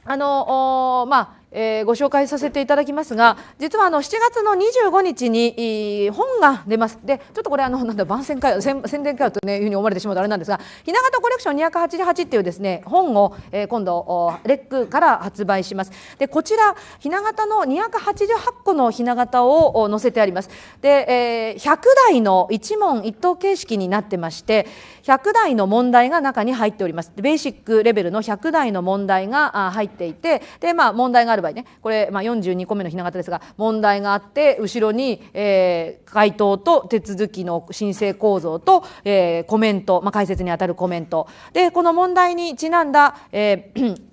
あのまあえー、ご紹介させていただきますが実はあの7月の25日に本が出ますでちょっとこれあのなんだ番宣会宣伝会と、ね、いうふうに思われてしまうとあれなんですが「ひな形コレクション288」っていうですね本を、えー、今度レックから発売します。でこちらひな形の288個のひな形を載せてあります。で、えー、100台の一問一答形式になってまして100台の問題が中に入っております。ベーシックレベルの100台の問題が入っていてで、まあ、問題があるねこれ、まあ、42個目のひな形ですが問題があって後ろに、えー、回答と手続きの申請構造と、えー、コメント、まあ、解説にあたるコメントでこの問題にちなんだ、えー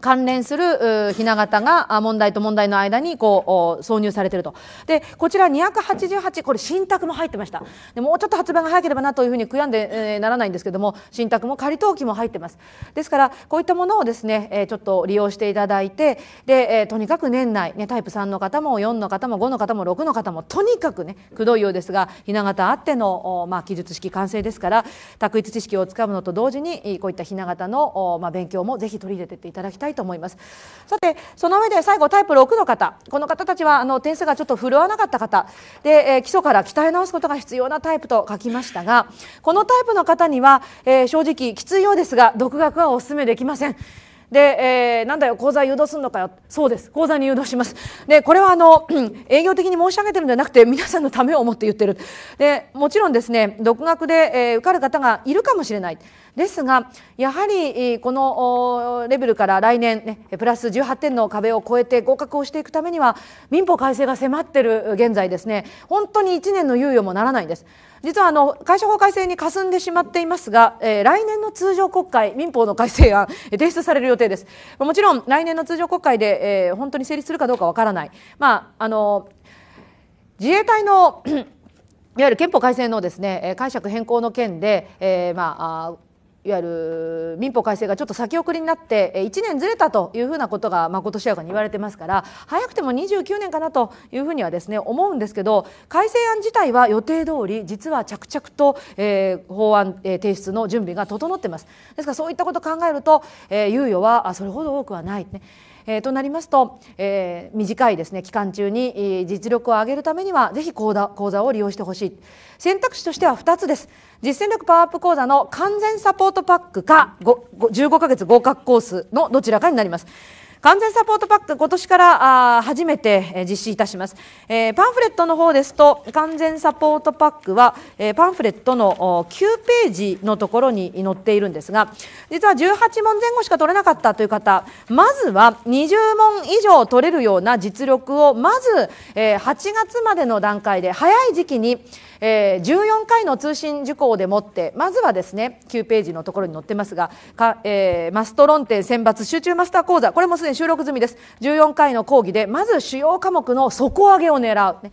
関連するひな形が問題と問題の間にこう挿入されてるとでこちら288これ新宅も入ってましたでもうちょっと発売が早ければなというふうに悔やんで、えー、ならないんですけども新宅も仮登記も入ってますですからこういったものをですね、えー、ちょっと利用していただいてで、えー、とにかく年内、ね、タイプ3の方も4の方も5の方も6の方もとにかくねくどいようですがひな形あっての、お、まあ、記述式完成ですから卓一知識をつかむのと同時にこういったひな形の、まあ、勉強もぜひ取り入れていっていただきたいたいと思いますさてその上で最後タイプ6の方この方たちはあの点数がちょっと振るわなかった方で、えー、基礎から鍛え直すことが必要なタイプと書きましたがこのタイプの方には、えー、正直きついようですが独学はお勧めできません。で、えー、なんだよ口座誘導するのかよそうです口座に誘導しますでこれはあの *clears throat* 営業的に申し上げてるんじゃなくて皆さんのためを思って言ってるでもちろんですね独学で、えー、受かる方がいるかもしれないですがやはりこのレベルから来年、ね、プラス18点の壁を超えて合格をしていくためには民法改正が迫っている現在ですね本当に1年の猶予もならないんです。実はあの会社法改正に霞んでしまっていますが、えー、来年の通常国会民法の改正案提出される予定ですもちろん来年の通常国会で、えー、本当に成立するかどうかわからない、まあ、あの自衛隊の *clears throat* いわゆる憲法改正のですね解釈変更の件で、えー、まあいわゆる民法改正がちょっと先送りになって1年ずれたというふうなことが今ことしやかに言われてますから早くても29年かなというふうにはですね思うんですけど改正案自体は予定通り実は着々と、法案、提出の準備が整ってますですからそういったことを考えると、猶予はそれほど多くはない、えー、となりますと、えー、短いですね期間中に、えー、実力を上げるためにはぜひ講座講座を利用してほしい選択肢としては2つです実践力パワーアップ講座の完全サポートパックか15ヶ月合格コースのどちらかになります。完全サポートパック今年から初めて実施いたします、パンフレットの方ですと完全サポートパックは、パンフレットの9ページのところに載っているんですが実は18問前後しか取れなかったという方まずは20問以上取れるような実力をまず、え8月までの段階で早い時期にえー、14回の通信受講でもってまずはですね9ページのところに載ってますがか、えー、マスト論点選抜集中マスター講座これもすでに収録済みです14回の講義でまず主要科目の底上げを狙う、ね、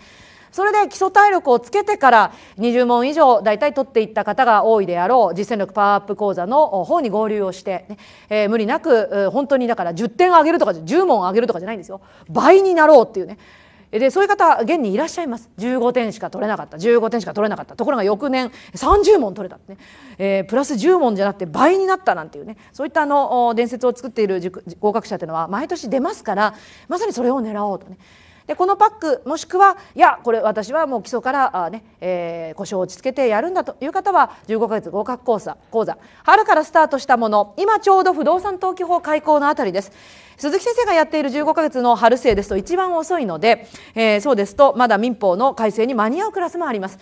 それで基礎体力をつけてから20問以上大体取っていった方が多いであろう実践力パワーアップ講座の方に合流をして、ねえー、無理なく本当にだから10点上げるとか10問上げるとかじゃないんですよ倍になろうっていうねでそういう方現にいらっしゃいます15点しか取れなかった15点しか取れなかったところが翌年30問取れたね、えー、プラス10問じゃなくて倍になったなんていうねそういったあの伝説を作っている合格者というのは毎年出ますからまさにそれを狙おうとねでこのパックもしくはいやこれ私はもう基礎からあね、えー、を落ち着けてやるんだという方は15ヶ月合格講座講座春からスタートしたもの今ちょうど不動産登記法開講のあたりです鈴木先生がやっている15ヶ月の春生ですと一番遅いので、えー、そうですとまだ民法の改正に間に合うクラスもあります。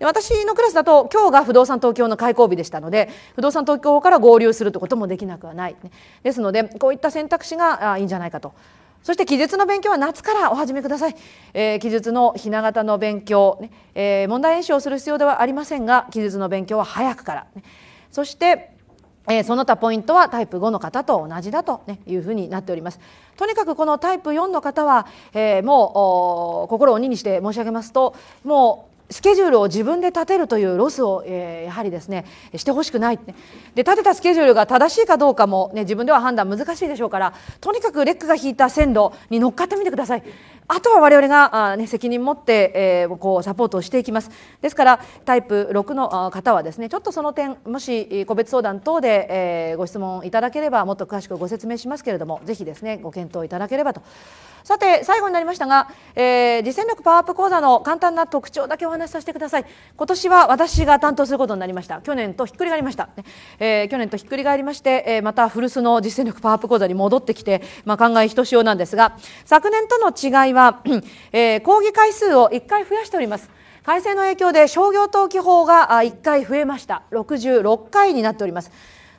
私のクラスだと今日が不動産東京の開校日でしたので不動産東京から合流するということもできなくはない、ですのでこういった選択肢がいいんじゃないかとそして記述の勉強は夏からお始めください、えー、記述のひな形の勉強、ねえー、問題演習をする必要ではありませんが記述の勉強は早くから、ね、そしてえー、その他ポイントはタイプ5の方と同じだと、ね、いうふうになっておりますとにかくこのタイプ4の方は、えー、もう心を鬼にして申し上げますともうスケジュールを自分で立てるというロスを、えー、やはりですねしてほしくない、で立てたスケジュールが正しいかどうかも、ね、自分では判断難しいでしょうからとにかくレックが引いた線路に乗っかってみてくださいあとは我々があ、ね、責任持って、えー、こうサポートをしていきますですからタイプ6の方はですねちょっとその点もし個別相談等で、えー、ご質問いただければもっと詳しくご説明しますけれどもぜひですねご検討いただければとさて最後になりましたが、えー、実践力パワーアップ講座の簡単な特徴だけお話しさせてください今年は私が担当することになりました去年とひっくり返りました、えー、去年とひっくり返りまして、えー、また古巣の実践力パワーアップ講座に戻ってきて、まあ、考えひとしおなんですが昨年との違いは、*clears throat* えー、講義回数を1回増やしております。改正の影響で商業登記法が1回増えました。66回になっております。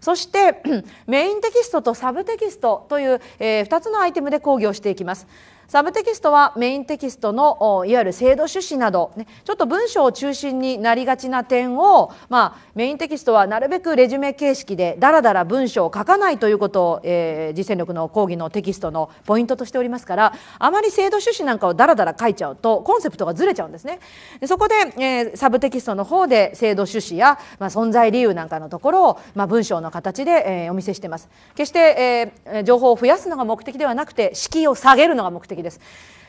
そして *clears throat* メインテキストとサブテキストという、えー、2つのアイテムで講義をしていきます。サブテキストはメインテキストのいわゆる制度趣旨など、ね、ちょっと文章を中心になりがちな点を、まあ、メインテキストはなるべくレジュメ形式でだらだら文章を書かないということを、えー、実践力の講義のテキストのポイントとしておりますからあまり制度趣旨なんかをだらだら書いちゃうとコンセプトがずれちゃうんですね。でそこで、えー、サブテキストの方で制度趣旨や、まあ、存在理由なんかのところを、まあ、文章の形で、えー、お見せしてます。決して、えー、情報を増やすのが目的ではなくて敷居を下げるのが目的的です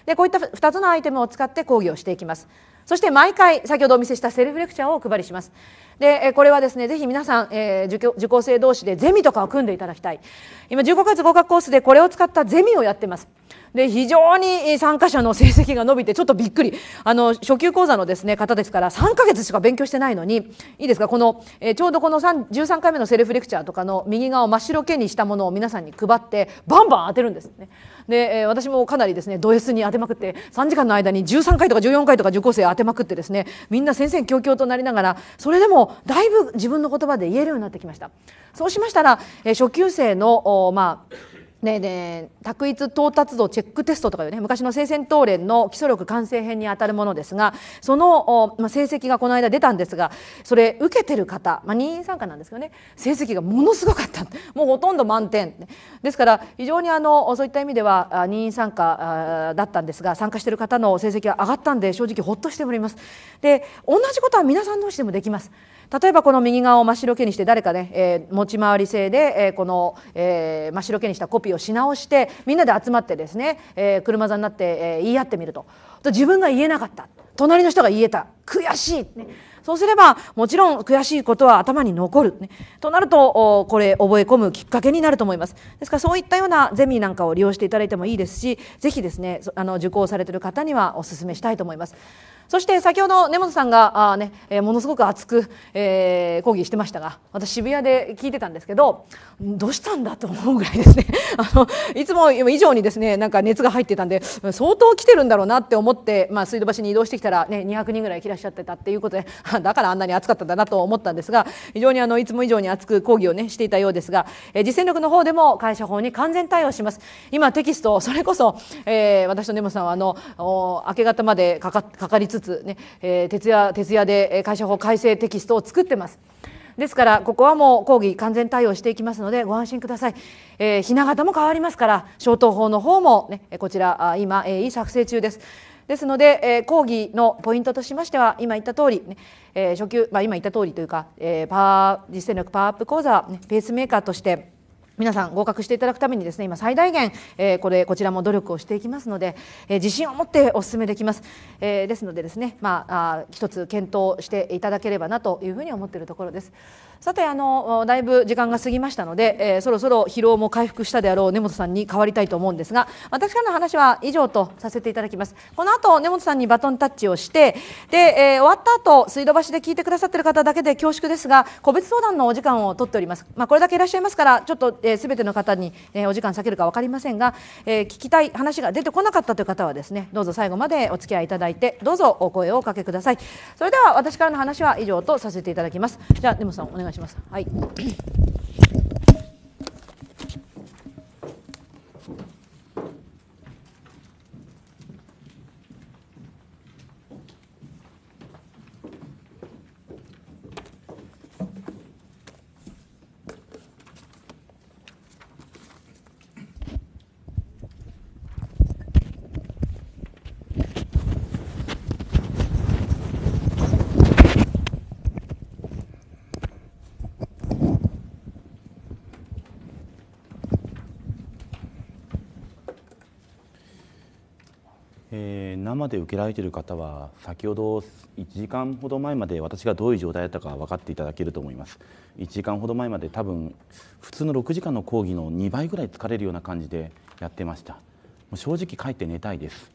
でこういった2つのアイテムを使って講義をしていきますそして毎回先ほどお見せしたセルフレクチャーをお配りしますでこれはですねぜひ皆さん、えー、受講生同士でゼミとかを組んでいただきたい今15月合格コースでこれを使ったゼミをやってますで非常に参加者の成績が伸びてちょっとびっくりあの初級講座のです、ね、方ですから3ヶ月しか勉強してないのにいいですかこの、えー、ちょうどこの13回目のセルフレクチャーとかの右側を真っ白けにしたものを皆さんに配ってバンバン当てるんですね。で、えー、私もかなりですねド S に当てまくって3時間の間に13回とか14回とか受講生当てまくってですねみんな戦々恐々となりながらそれでもだいぶ自分の言葉で言えるようになってきました。そうしましたら、えー、初級生のまあねね択一到達度チェックテストとかいうね昔の聖戦討連の基礎力完成編にあたるものですがその、まあ、成績がこの間出たんですがそれ受けてる方、まあ、任意参加なんですけどね成績がものすごかったもうほとんど満点ですから非常にあのそういった意味では任意参加だったんですが参加してる方の成績は上がったんで正直ほっとしております。で同じことは皆さん同士でもできます。例えばこの右側を真っ白けにして誰かね、えー、持ち回り制で、えー、この、えー、真っ白けにしたコピーをし直してみんなで集まってですね、えー、車座になって、えー、言い合ってみると自分が言えなかった隣の人が言えた悔しい、ね、そうすればもちろん悔しいことは頭に残る、ね、となるとこれ覚え込むきっかけになると思いますですからそういったようなゼミなんかを利用していただいてもいいですしぜひですねあの受講されてる方にはお勧めしたいと思います。そして先ほど根本さんがあ、ねえー、ものすごく熱く、えー、抗議してましたが私渋谷で聞いてたんですけどどうしたんだと思うぐらいですね *laughs* あのいつも以上にですねなんか熱が入ってたんで相当来てるんだろうなって思って、まあ、水道橋に移動してきたら、ね、200人ぐらいいらっしゃってたっていうことで *laughs* だからあんなに暑かったんだなと思ったんですが非常にあのいつも以上に熱く抗議を、ね、していたようですが、えー、実践力の方でも会社法に完全対応します。今テキストそれこそ、えー、私と根本さんはあの明け方までかかかかりつつね、えー、徹夜徹夜で会社法改正テキストを作ってます。ですからここはもう講義完全対応していきますのでご安心ください、えー、ひな形も変わりますから消灯法の方も、ね、こちら今鋭意作成中ですですので、えー、講義のポイントとしましては今言った通り、ねえー、初級、まあ、今言った通りというか、えー、パワー実践力パワーアップ講座、ね、ペースメーカーとして皆さん合格していただくためにですね今最大限、えー、これこちらも努力をしていきますので、えー、自信を持ってお勧めできます、えー、ですのでですねまあ一つ検討していただければなというふうに思っているところですさてあのだいぶ時間が過ぎましたので、えー、そろそろ疲労も回復したであろう根本さんに変わりたいと思うんですが私からの話は以上とさせていただきますこの後根本さんにバトンタッチをしてで、えー、終わった後水道橋で聞いてくださっている方だけで恐縮ですが個別相談のお時間を取っておりますまあこれだけいらっしゃいますからちょっとえ全ての方に、えお時間避けるか分かりませんが、え聞きたい話が出てこなかったという方はですねどうぞ最後までお付き合いいただいてどうぞお声をおかけくださいそれでは私からの話は以上とさせていただきますじゃあ根本さんお願いしますはい生で受けられている方は先ほど1時間ほど前まで私がどういう状態だったか分かっていただけると思います1時間ほど前まで多分普通の6時間の講義の2倍ぐらい疲れるような感じでやってましたもう正直帰って寝たいです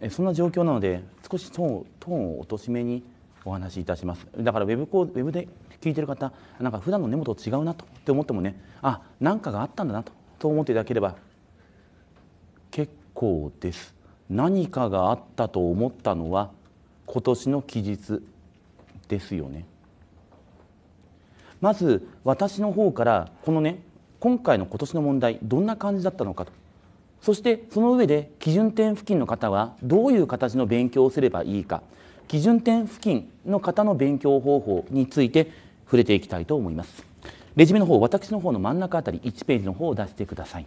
えそんな状況なので少しトーンを落としめにお話しいたしますだからウェブウェブで聞いてる方なんか普段の根元と違うなとって思ってもねあなんかがあったんだなとと思っていただければ結構です何かがあったと思ったのは今年の期日ですよねまず私の方からこのね今回の今年の問題どんな感じだったのかとそしてその上で基準点付近の方はどういう形の勉強をすればいいか基準点付近の方の勉強方法について触れていきたいと思いますレジュメの方私の方の真ん中あたり1ページの方を出してください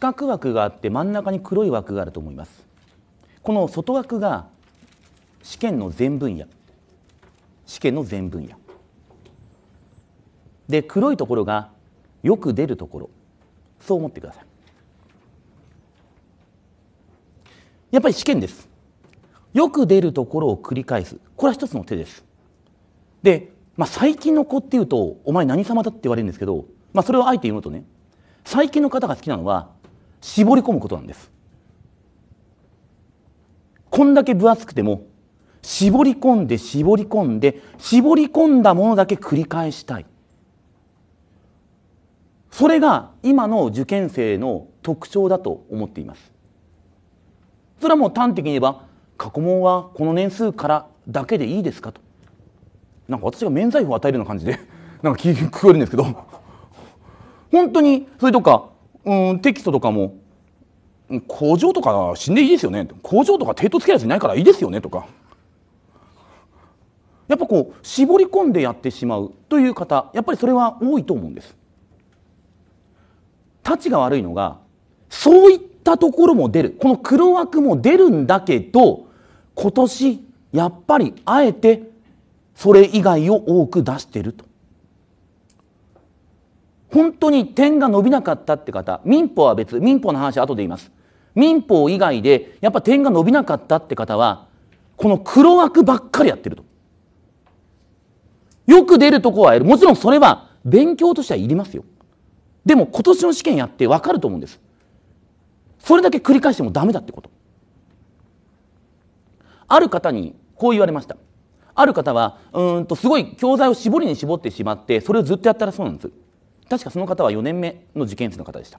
四角枠があって真ん中に黒い枠があると思いますこの外枠が試験の全分野試験の全分野で黒いところがよく出るところそう思ってくださいやっぱり試験ですよく出るところを繰り返すこれは一つの手ですで、まあ、最近の子っていうと「お前何様だ?」って言われるんですけど、まあ、それをあえて言うとね最近の方が好きなのは絞り込むことなんですこんだけ分厚くても絞り込んで絞り込んで絞り込んだものだけ繰り返したいそれが今の受験生の特徴だと思っていますそれはもう端的に言えば過去問はこの年数からだけでいいですかとなんか私が免罪符を与えるような感じでなんか聞こえるんですけど本当にそれとかうん、テキストとかも工場とか死んでいいですよね工場とか手当つけるやついないからいいですよねとかやっぱこう絞り込んでやってしまうという方やっぱりそれは多いと思うんです。たちが悪いのがそういったところも出るこの黒枠も出るんだけど今年やっぱりあえてそれ以外を多く出してると本当に点が伸びなかったって方民法は別民法の話は後で言います民法以外でやっぱ点が伸びなかったって方はこの黒枠ばっかりやってるとよく出るとこはやるもちろんそれは勉強としてはいりますよでも今年の試験やって分かると思うんですそれだけ繰り返してもダメだってことある方にこう言われましたある方はうんとすごい教材を絞りに絞ってしまってそれをずっとやったらそうなんです確かその方は4年目の受験生の方でした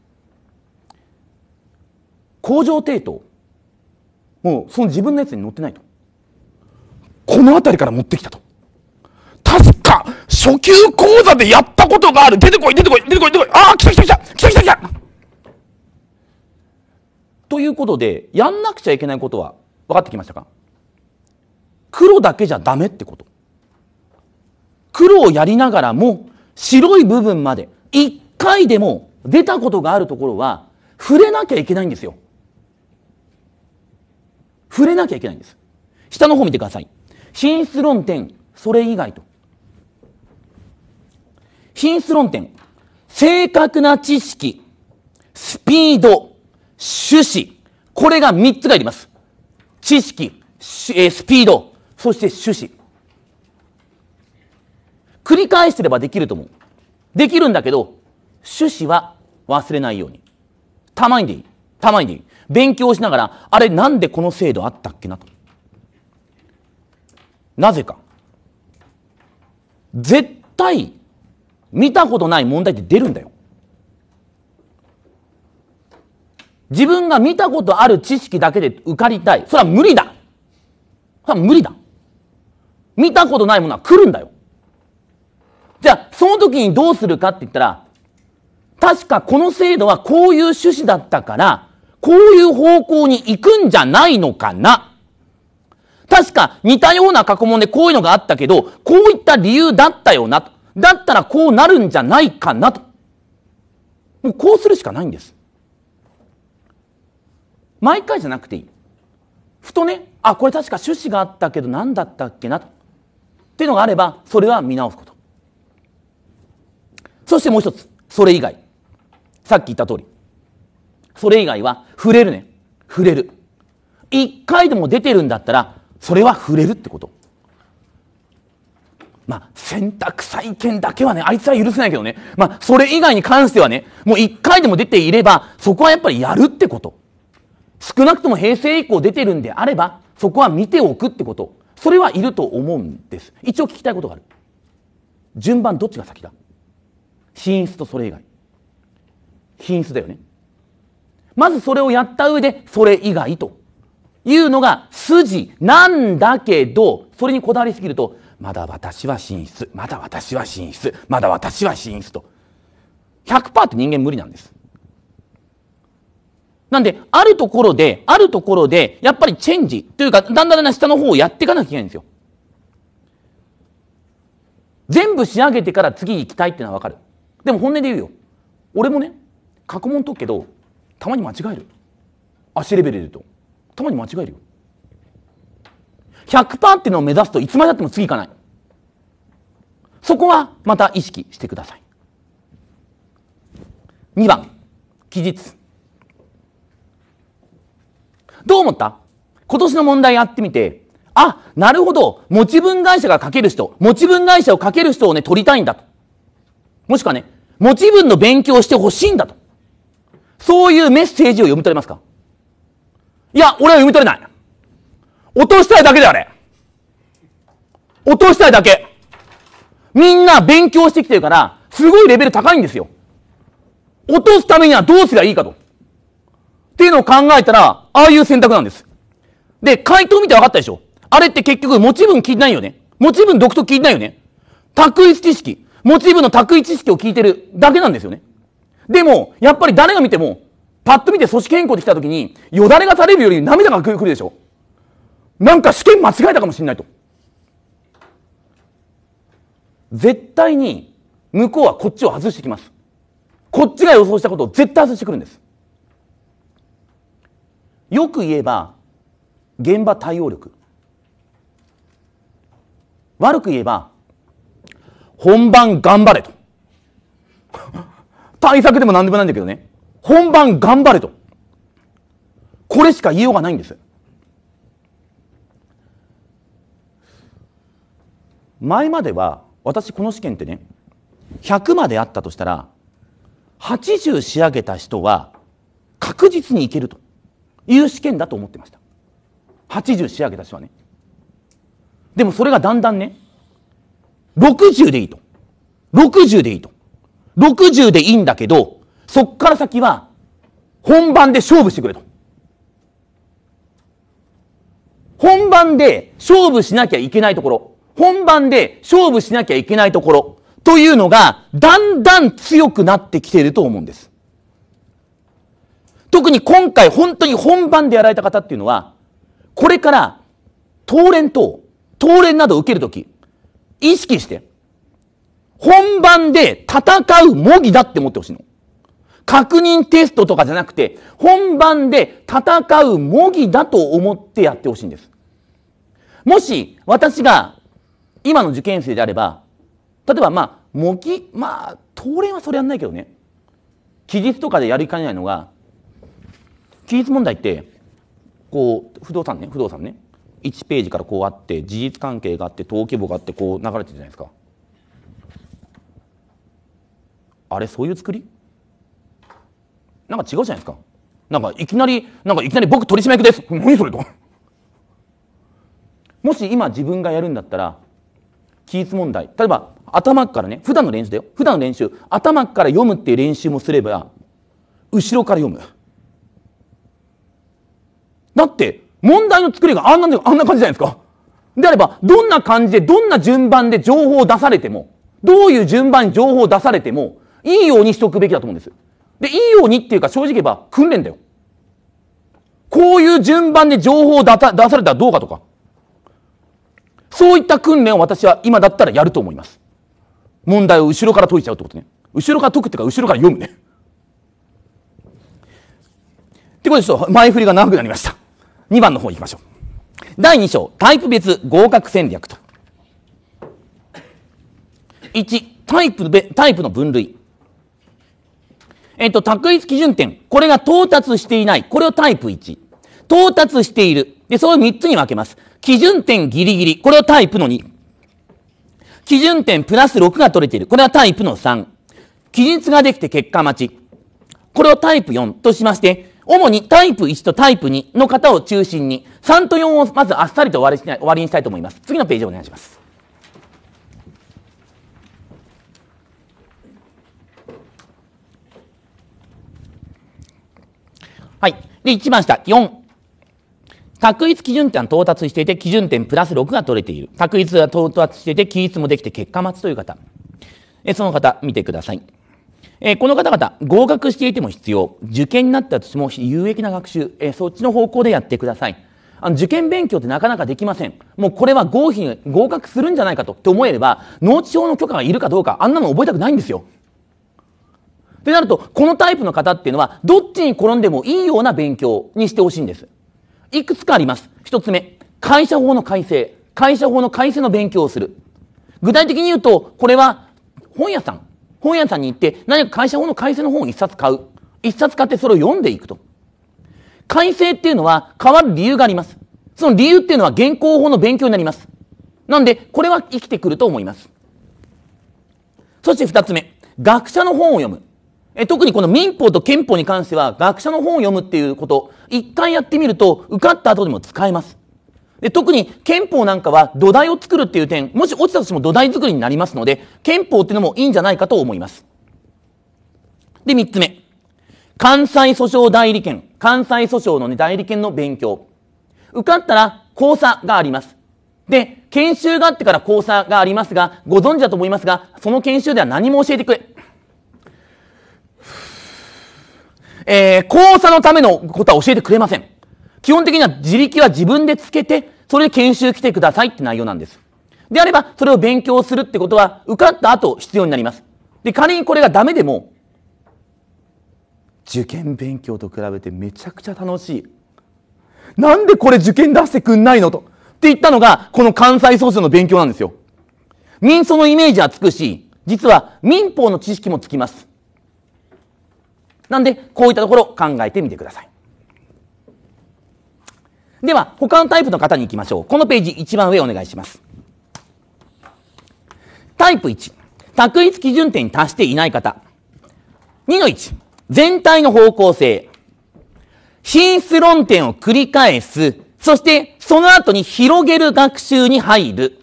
工場抵当もうその自分のやつに乗ってないとこの辺りから持ってきたと確か初級講座でやったことがある出てこい出てこい出てこい出てこいああ来た来た来た来た来た来たということでやんなくちゃいけないことは分かってきましたか黒だけじゃダメってこと黒をやりながらも白い部分まで一回でも出たことがあるところは触れなきゃいけないんですよ。触れなきゃいけないんです。下の方見てください。進出論点、それ以外と。進出論点、正確な知識、スピード、趣旨、これが三つがあります。知識、スピード、そして趣旨。繰り返してればできると思う。できるんだけど、趣旨は忘れないように。たまにでいい。たまにでいい。勉強しながら、あれなんでこの制度あったっけなと。なぜか。絶対、見たことない問題って出るんだよ。自分が見たことある知識だけで受かりたい。それは無理だ。それは無理だ。見たことないものは来るんだよ。じゃあ、その時にどうするかって言ったら、確かこの制度はこういう趣旨だったから、こういう方向に行くんじゃないのかな。確か似たような過去問でこういうのがあったけど、こういった理由だったよなと。だったらこうなるんじゃないかなと。もうこうするしかないんです。毎回じゃなくていい。ふとね、あ、これ確か趣旨があったけど何だったっけなと。っていうのがあれば、それは見直すこと。そしてもう一つ。それ以外。さっき言った通り。それ以外は、触れるね。触れる。一回でも出てるんだったら、それは触れるってこと。まあ、選択債権だけはね、あいつは許せないけどね。まあ、それ以外に関してはね、もう一回でも出ていれば、そこはやっぱりやるってこと。少なくとも平成以降出てるんであれば、そこは見ておくってこと。それはいると思うんです。一応聞きたいことがある。順番どっちが先だ品質とそれ以外品質だよねまずそれをやった上でそれ以外というのが筋なんだけどそれにこだわりすぎるとまだ私は寝室まだ私は寝室まだ私は寝室と100%って人間無理なんですなんであるところであるところでやっぱりチェンジというかだんだん下の方をやっていかなきゃいけないんですよ全部仕上げてから次行きたいっていうのはわかるでも本音で言うよ俺もね過去問解くけどたまに間違える足レベルで言うとたまに間違えるよ100%っていうのを目指すといつまでたっても次行かないそこはまた意識してください2番期日どう思った今年の問題やってみてあなるほど持ち分会社がかける人持ち分会社をかける人をね取りたいんだともしくはね、持ち分の勉強をしてほしいんだと。そういうメッセージを読み取れますかいや、俺は読み取れない。落としたいだけだ、あれ。落としたいだけ。みんな勉強してきてるから、すごいレベル高いんですよ。落とすためにはどうすりゃいいかと。っていうのを考えたら、ああいう選択なんです。で、回答見て分かったでしょあれって結局持ち分聞いてないよね。持ち分独特聞いてないよね。卓一知識。モチーフの卓位知識を聞いてるだけなんですよね。でも、やっぱり誰が見ても、パッと見て組織変更できた時に、よだれが垂れるより涙が来るでしょ。なんか試験間違えたかもしれないと。絶対に、向こうはこっちを外してきます。こっちが予想したことを絶対外してくるんです。よく言えば、現場対応力。悪く言えば、本番頑張れと。*laughs* 対策でも何でもないんだけどね。本番頑張れと。これしか言いようがないんです。前までは、私この試験ってね、100まであったとしたら、80仕上げた人は確実にいけるという試験だと思ってました。80仕上げた人はね。でもそれがだんだんね、60でいいと。60でいいと。60でいいんだけど、そっから先は、本番で勝負してくれと。本番で勝負しなきゃいけないところ、本番で勝負しなきゃいけないところというのが、だんだん強くなってきていると思うんです。特に今回本当に本番でやられた方っていうのは、これから、当連と、当連などを受けるとき、意識して、本番で戦う模擬だって思ってほしいの。確認テストとかじゃなくて、本番で戦う模擬だと思ってやってほしいんです。もし、私が、今の受験生であれば、例えばまあ、模擬、まあ、当連はそれやんないけどね。期日とかでやりかねないのが、期日問題って、こう、不動産ね、不動産ね。1ページからこうあって事実関係があって登記簿があってこう流れてるじゃないですかあれそういう作りなんか違うじゃないですかなんかいきなりなんかいきなり僕取締役です何それともし今自分がやるんだったら記述問題例えば頭からね普段の練習だよ普段の練習頭から読むっていう練習もすれば後ろから読むだって問題の作りがあんな、あんな感じじゃないですか。であれば、どんな感じで、どんな順番で情報を出されても、どういう順番に情報を出されても、いいようにしておくべきだと思うんです。で、いいようにっていうか、正直言えば訓練だよ。こういう順番で情報を出されたらどうかとか。そういった訓練を私は今だったらやると思います。問題を後ろから解いちゃうってことね。後ろから解くっていうか、後ろから読むね。ってことでちょっと前振りが長くなりました。2番の方行きましょう。第2章、タイプ別合格戦略と。1、タイプタイプの分類。えっと、択一基準点。これが到達していない。これをタイプ1。到達している。で、それを3つに分けます。基準点ギリギリ。これをタイプの2。基準点プラス6が取れている。これはタイプの3。記述ができて結果待ち。これをタイプ4としまして、主にタイプ1とタイプ2の方を中心に、3と4をまずあっさりと終わり終わりにしたいと思います。次のページお願いします。はい。で、一番下、4。択一基準点到達していて、基準点プラス6が取れている。択一が到達していて、記述もできて結果待ちという方。えその方、見てください。えー、この方々、合格していても必要。受験になったとしても有益な学習、えー、そっちの方向でやってください。あの受験勉強ってなかなかできません。もうこれは合否合格するんじゃないかとって思えれば、農地法の許可がいるかどうか、あんなの覚えたくないんですよ。ってなると、このタイプの方っていうのは、どっちに転んでもいいような勉強にしてほしいんです。いくつかあります。一つ目、会社法の改正。会社法の改正の勉強をする。具体的に言うと、これは本屋さん、本屋さんに行って何か会社法の改正の本を一冊買う。一冊買ってそれを読んでいくと。改正っていうのは変わる理由があります。その理由っていうのは現行法の勉強になります。なんで、これは生きてくると思います。そして二つ目、学者の本を読む。え特にこの民法と憲法に関しては、学者の本を読むっていうこと、一回やってみると、受かった後でも使えます。で、特に憲法なんかは土台を作るっていう点、もし落ちたとしても土台作りになりますので、憲法っていうのもいいんじゃないかと思います。で、3つ目。関西訴訟代理権。関西訴訟の、ね、代理権の勉強。受かったら交差があります。で、研修があってから交差がありますが、ご存知だと思いますが、その研修では何も教えてくれ。えー、交差のためのことは教えてくれません。基本的には自力は自分でつけて、それで研修来てくださいって内容なんです。であれば、それを勉強するってことは、受かった後必要になります。で、仮にこれがダメでも、受験勉強と比べてめちゃくちゃ楽しい。なんでこれ受験出してくんないのと。って言ったのが、この関西総書の勉強なんですよ。民訴のイメージはつくし、実は民法の知識もつきます。なんで、こういったところ考えてみてください。では、他のタイプの方に行きましょう。このページ、一番上お願いします。タイプ1、択一基準点に達していない方。2の1、全体の方向性。進出論点を繰り返す。そして、その後に広げる学習に入る。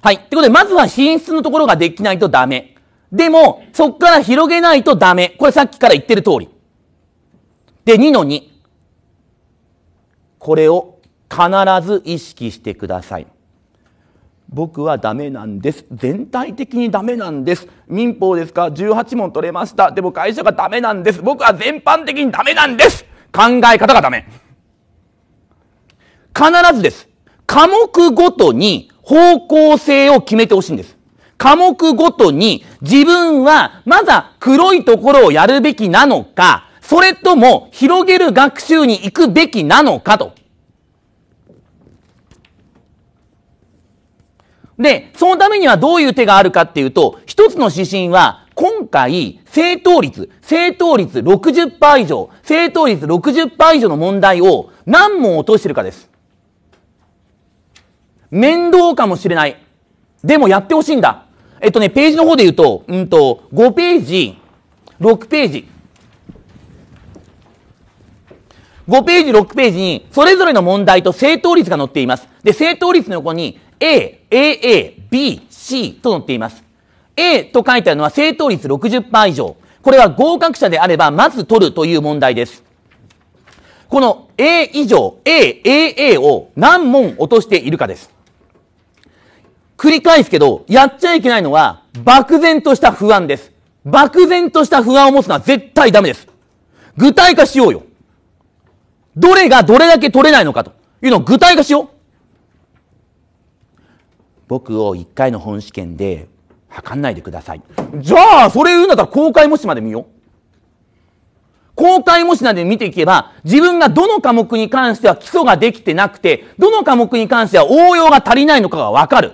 はい。ってことで、まずは進出のところができないとダメ。でも、そこから広げないとダメ。これさっきから言ってる通り。で、2の2。これを必ず意識してください僕はダメなんです全体的にダメなんです民法ですか18問取れましたでも会社がダメなんです僕は全般的にダメなんです考え方がダメ必ずです科目ごとに方向性を決めてほしいんです科目ごとに自分はまだ黒いところをやるべきなのかそれとも広げる学習に行くべきなのかと。で、そのためにはどういう手があるかっていうと、一つの指針は、今回、正答率、正答率60%以上、正答率60%以上の問題を何問落としてるかです。面倒かもしれない。でもやってほしいんだ。えっとね、ページの方で言うと、うんと、5ページ、6ページ、5ページ、6ページに、それぞれの問題と正答率が載っています。で、正答率の横に、A、AA、B、C と載っています。A と書いてあるのは正答率60%以上。これは合格者であれば、まず取るという問題です。この A 以上、A、AA を何問落としているかです。繰り返すけど、やっちゃいけないのは、漠然とした不安です。漠然とした不安を持つのは絶対ダメです。具体化しようよ。どれがどれだけ取れないのかというのを具体化しよう。僕を一回の本試験で測んないでください。じゃあ、それ言うんだったら公開模試まで見よう。公開模試なんで見ていけば、自分がどの科目に関しては基礎ができてなくて、どの科目に関しては応用が足りないのかがわかる。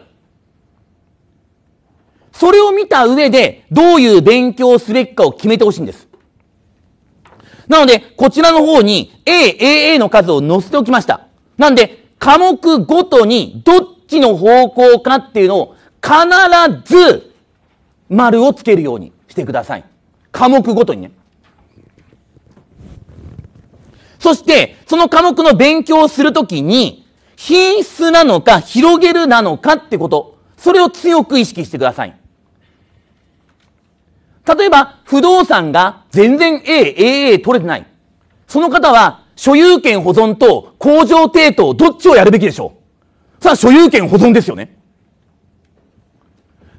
それを見た上で、どういう勉強をすべきかを決めてほしいんです。なので、こちらの方に A、AA の数を載せておきました。なんで、科目ごとにどっちの方向かっていうのを必ず丸をつけるようにしてください。科目ごとにね。そして、その科目の勉強をするときに、品質なのか広げるなのかってこと、それを強く意識してください。例えば、不動産が全然 A、AA 取れてない。その方は、所有権保存と工場抵当、どっちをやるべきでしょうさあ、所有権保存ですよね。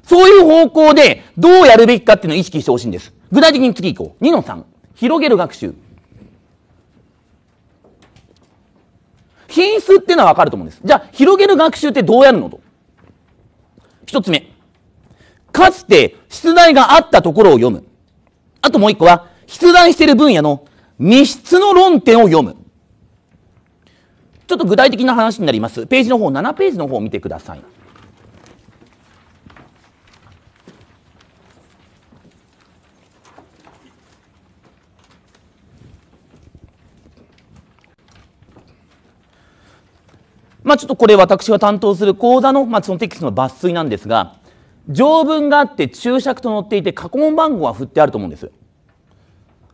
そういう方向で、どうやるべきかっていうのを意識してほしいんです。具体的に次行こう。2の3。広げる学習。品質っていうのはわかると思うんです。じゃあ、広げる学習ってどうやるのと。一つ目。かつて出題があったところを読む。あともう一個は、出題している分野の密室の論点を読む。ちょっと具体的な話になります。ページの方、7ページの方を見てください。まあ、ちょっとこれ私が担当する講座の,、まあそのテキストの抜粋なんですが、条文があって注釈と載っていて過去問番号は振ってあると思うんです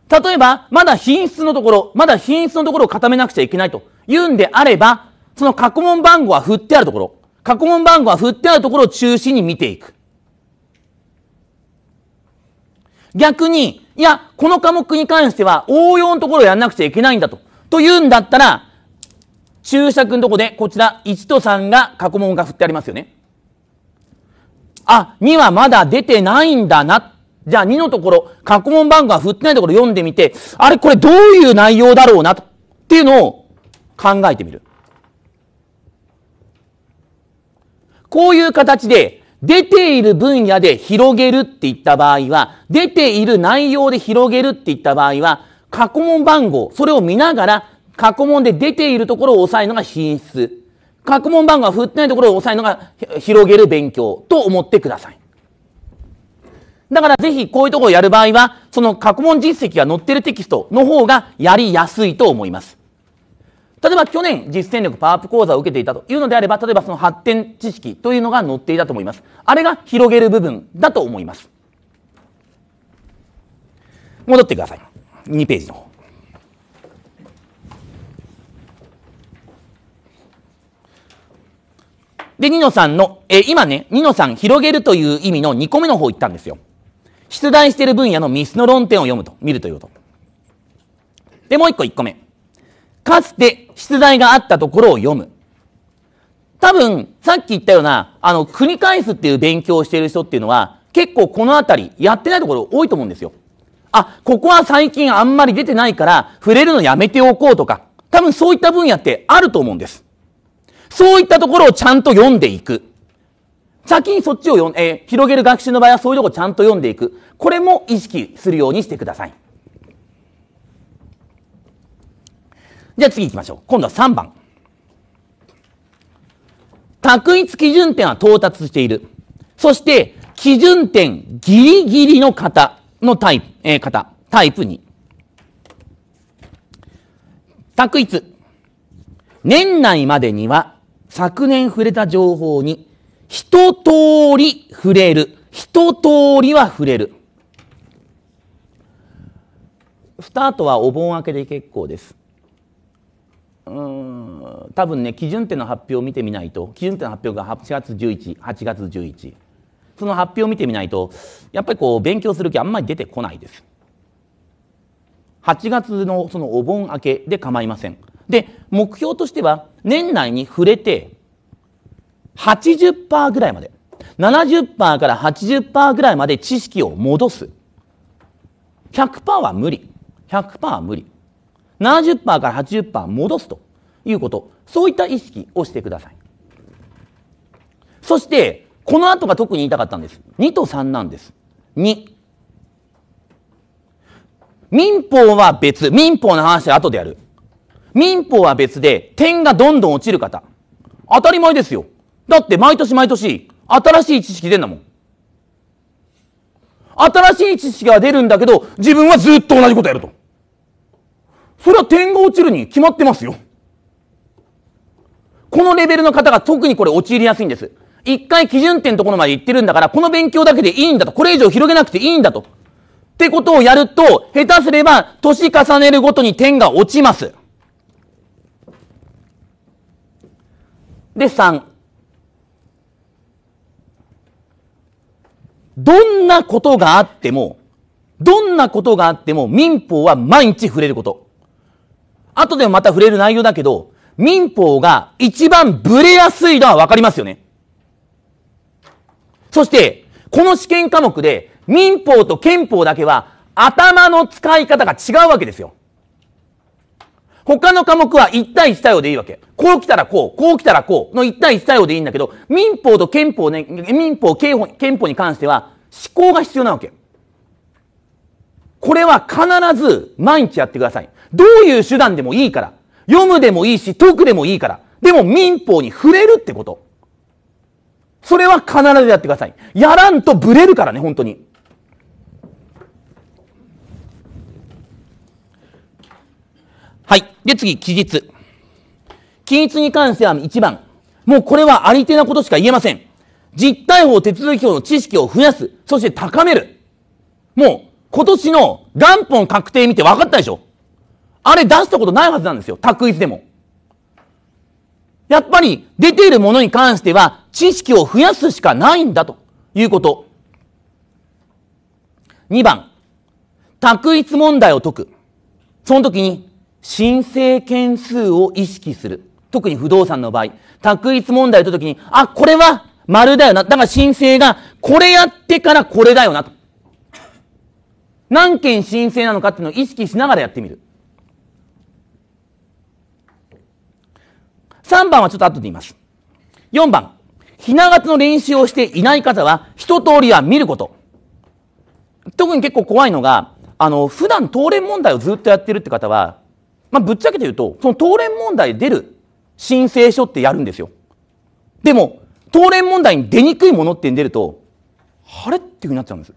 例えばまだ品質のところまだ品質のところを固めなくちゃいけないと言うんであればその過去問番号は振ってあるところ過去問番号は振ってあるところを中心に見ていく逆にいやこの科目に関しては応用のところをやんなくちゃいけないんだとと言うんだったら注釈のところでこちら1と3が過去問が振ってありますよねあ、2はまだ出てないんだな。じゃあ2のところ、過去問番号が振ってないところ読んでみて、あれこれどういう内容だろうな、っていうのを考えてみる。こういう形で、出ている分野で広げるって言った場合は、出ている内容で広げるって言った場合は、過去問番号、それを見ながら、過去問で出ているところを押さえるのが品質。学問番が振ってないところを押さえるのが広げる勉強と思ってください。だからぜひこういうところをやる場合は、その過去問実績が載ってるテキストの方がやりやすいと思います。例えば去年実践力パワーアップ講座を受けていたというのであれば、例えばその発展知識というのが載っていたと思います。あれが広げる部分だと思います。戻ってください。2ページの方。で、ニノさんの、えー、今ね、ニノさん広げるという意味の2個目の方行ったんですよ。出題している分野のミスの論点を読むと、見るということ。で、もう1個1個目。かつて出題があったところを読む。多分、さっき言ったような、あの、繰り返すっていう勉強をしている人っていうのは、結構このあたり、やってないところ多いと思うんですよ。あ、ここは最近あんまり出てないから、触れるのやめておこうとか、多分そういった分野ってあると思うんです。そういったところをちゃんと読んでいく。先にそっちを読ん、えー、広げる学習の場合はそういうところをちゃんと読んでいく。これも意識するようにしてください。じゃあ次行きましょう。今度は3番。択一基準点は到達している。そして、基準点ギリギリの方のタイプ、えー、方、タイプ2。択一。年内までには昨年触れた情報に一通り触れる。一通りは触れる。スタートはお盆明けで結構です。うん多分ね基準点の発表を見てみないと基準点の発表が8月118月11その発表を見てみないとやっぱりこう勉強する気あんまり出てこないです8月のそのお盆明けで構いませんで目標としては年内に触れて80%ぐらいまで70%から80%ぐらいまで知識を戻す100%は無理100%は無理70%から80%戻すということそういった意識をしてくださいそしてこの後が特に言いたかったんです2と3なんです2民法は別民法の話は後でやる民法は別で点がどんどん落ちる方。当たり前ですよ。だって毎年毎年新しい知識出んだもん。新しい知識が出るんだけど、自分はずっと同じことやると。それは点が落ちるに決まってますよ。このレベルの方が特にこれ陥りやすいんです。一回基準点のところまで行ってるんだから、この勉強だけでいいんだと。これ以上広げなくていいんだと。ってことをやると、下手すれば、年重ねるごとに点が落ちます。で、3。どんなことがあっても、どんなことがあっても民法は毎日触れること。後でもまた触れる内容だけど、民法が一番ブレやすいのは分かりますよね。そして、この試験科目で民法と憲法だけは頭の使い方が違うわけですよ。他の科目は1対1対応でいいわけ。こう来たらこう、こう来たらこうの1対1対応でいいんだけど、民法と憲法ね、民法、刑法、憲法に関しては、思考が必要なわけ。これは必ず毎日やってください。どういう手段でもいいから。読むでもいいし、解くでもいいから。でも民法に触れるってこと。それは必ずやってください。やらんとブレるからね、本当に。はい。で、次、期日。期日に関しては1番。もうこれはありてなことしか言えません。実態法手続き法の知識を増やす。そして高める。もう、今年の元本確定見て分かったでしょあれ出したことないはずなんですよ。択一でも。やっぱり出ているものに関しては知識を増やすしかないんだということ。2番、択一問題を解く。その時に申請件数を意識する。特に不動産の場合、択一問題と時に、あ、これは丸だよな。だから申請が、これやってからこれだよなと。何件申請なのかっていうのを意識しながらやってみる。3番はちょっと後で言います。4番。ひな形の練習をしていない方は、一通りは見ること。特に結構怖いのが、あの、普段当連問題をずっとやってるって方は、まあ、ぶっちゃけて言うと、その当連問題出る申請書ってやるんですよ。でも、当連問題に出にくいものって出ると、あれっていうふうになっちゃうんです。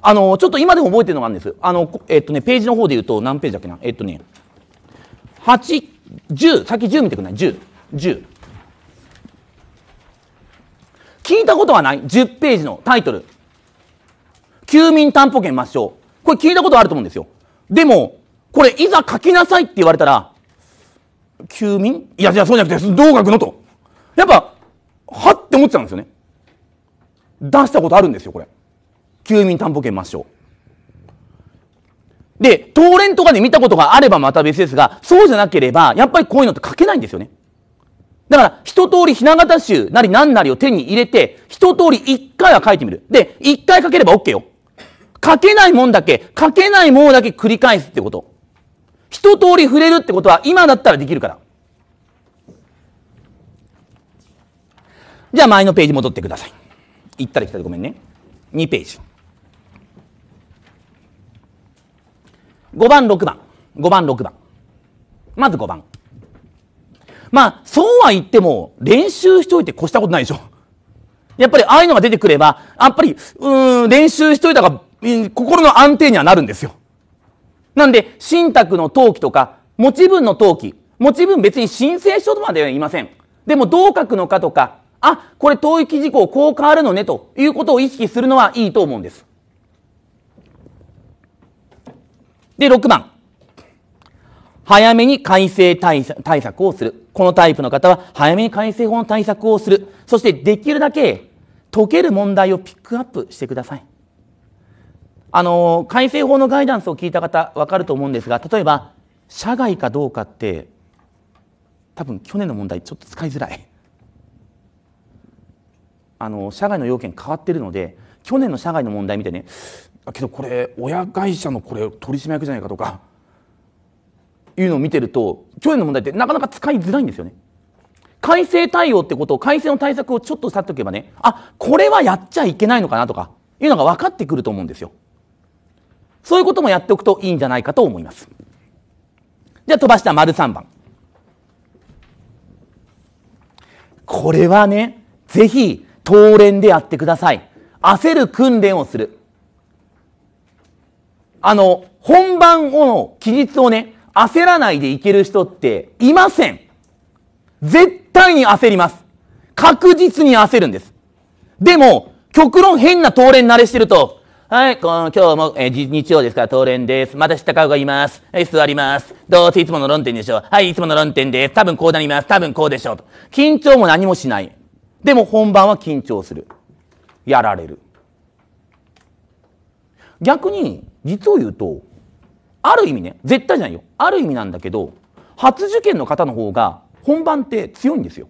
あの、ちょっと今でも覚えてるのがあるんですあの、えっとね、ページの方で言うと、何ページだっけなえっとね、8、10、先10見てください。10、10。聞いたことはない ?10 ページのタイトル。休眠担保権抹消。これ聞いたことあると思うんですよ。でも、これいざ書きなさいって言われたら、休眠いやいや、そうじゃなくて、どう書くのと。やっぱ、はって思っちゃうんですよね。出したことあるんですよ、これ。休眠担保権抹消。で、当連とかで見たことがあればまた別ですが、そうじゃなければ、やっぱりこういうのって書けないんですよね。だから、一通り雛形集なり何なりを手に入れて、一通り一回は書いてみる。で、一回書ければ OK よ。書けないもんだけ、書けないもんだけ繰り返すってこと。一通り触れるってことは今だったらできるから。じゃあ前のページ戻ってください。行ったり来たりごめんね。2ページ。5番、6番。5番、6番。まず5番。まあ、そうは言っても、練習しといて越したことないでしょ。やっぱり、ああいうのが出てくれば、やっぱり、うん、練習しといたが、心の安定にはなるんですよ。なんで、信託の登記とか、持ち分の登記、持ち分別に申請書とまでは言いません。でもどう書くのかとか、あ、これ統一事項こう変わるのねということを意識するのはいいと思うんです。で、6番。早めに改正対策をする。このタイプの方は早めに改正法の対策をする。そしてできるだけ解ける問題をピックアップしてください。あの改正法のガイダンスを聞いた方分かると思うんですが例えば社外かどうかって多分去年の問題ちょっと使いづらいあの社外の要件変わってるので去年の社外の問題見てねけどこれ親会社のこれ取締役じゃないかとかいうのを見てると去年の問題ってなかなか使いづらいんですよね改正対応ってことを改正の対策をちょっとさっておけばねあこれはやっちゃいけないのかなとかいうのが分かってくると思うんですよそういうこともやっておくといいんじゃないかと思います。じゃあ飛ばした丸3番。これはね、ぜひ、当連でやってください。焦る訓練をする。あの、本番を、期日をね、焦らないでいける人っていません。絶対に焦ります。確実に焦るんです。でも、極論変な当連慣れしてると、はい、この今日も、えー、日曜ですから、当連です。また下た顔がいます。はい、座ります。どうせいつもの論点でしょう。はい、いつもの論点です。多分こうなります。多分こうでしょう。と緊張も何もしない。でも本番は緊張する。やられる。逆に、実を言うと、ある意味ね、絶対じゃないよ。ある意味なんだけど、初受験の方の方が本番って強いんですよ。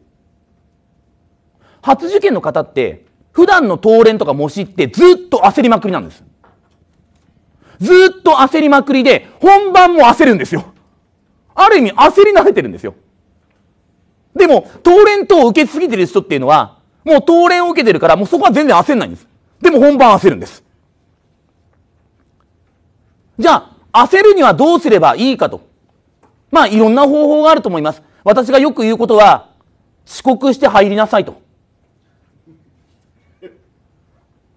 初受験の方って普段の当連とか模試ってずっと焦りまくりなんです。ずっと焦りまくりで、本番も焦るんですよ。ある意味焦り慣れてるんですよ。でも、当連等を受けすぎてる人っていうのは、もう当連を受けてるから、もうそこは全然焦んないんです。でも本番焦るんです。じゃあ、焦るにはどうすればいいかと。まあ、いろんな方法があると思います。私がよく言うことは、遅刻して入りなさいと。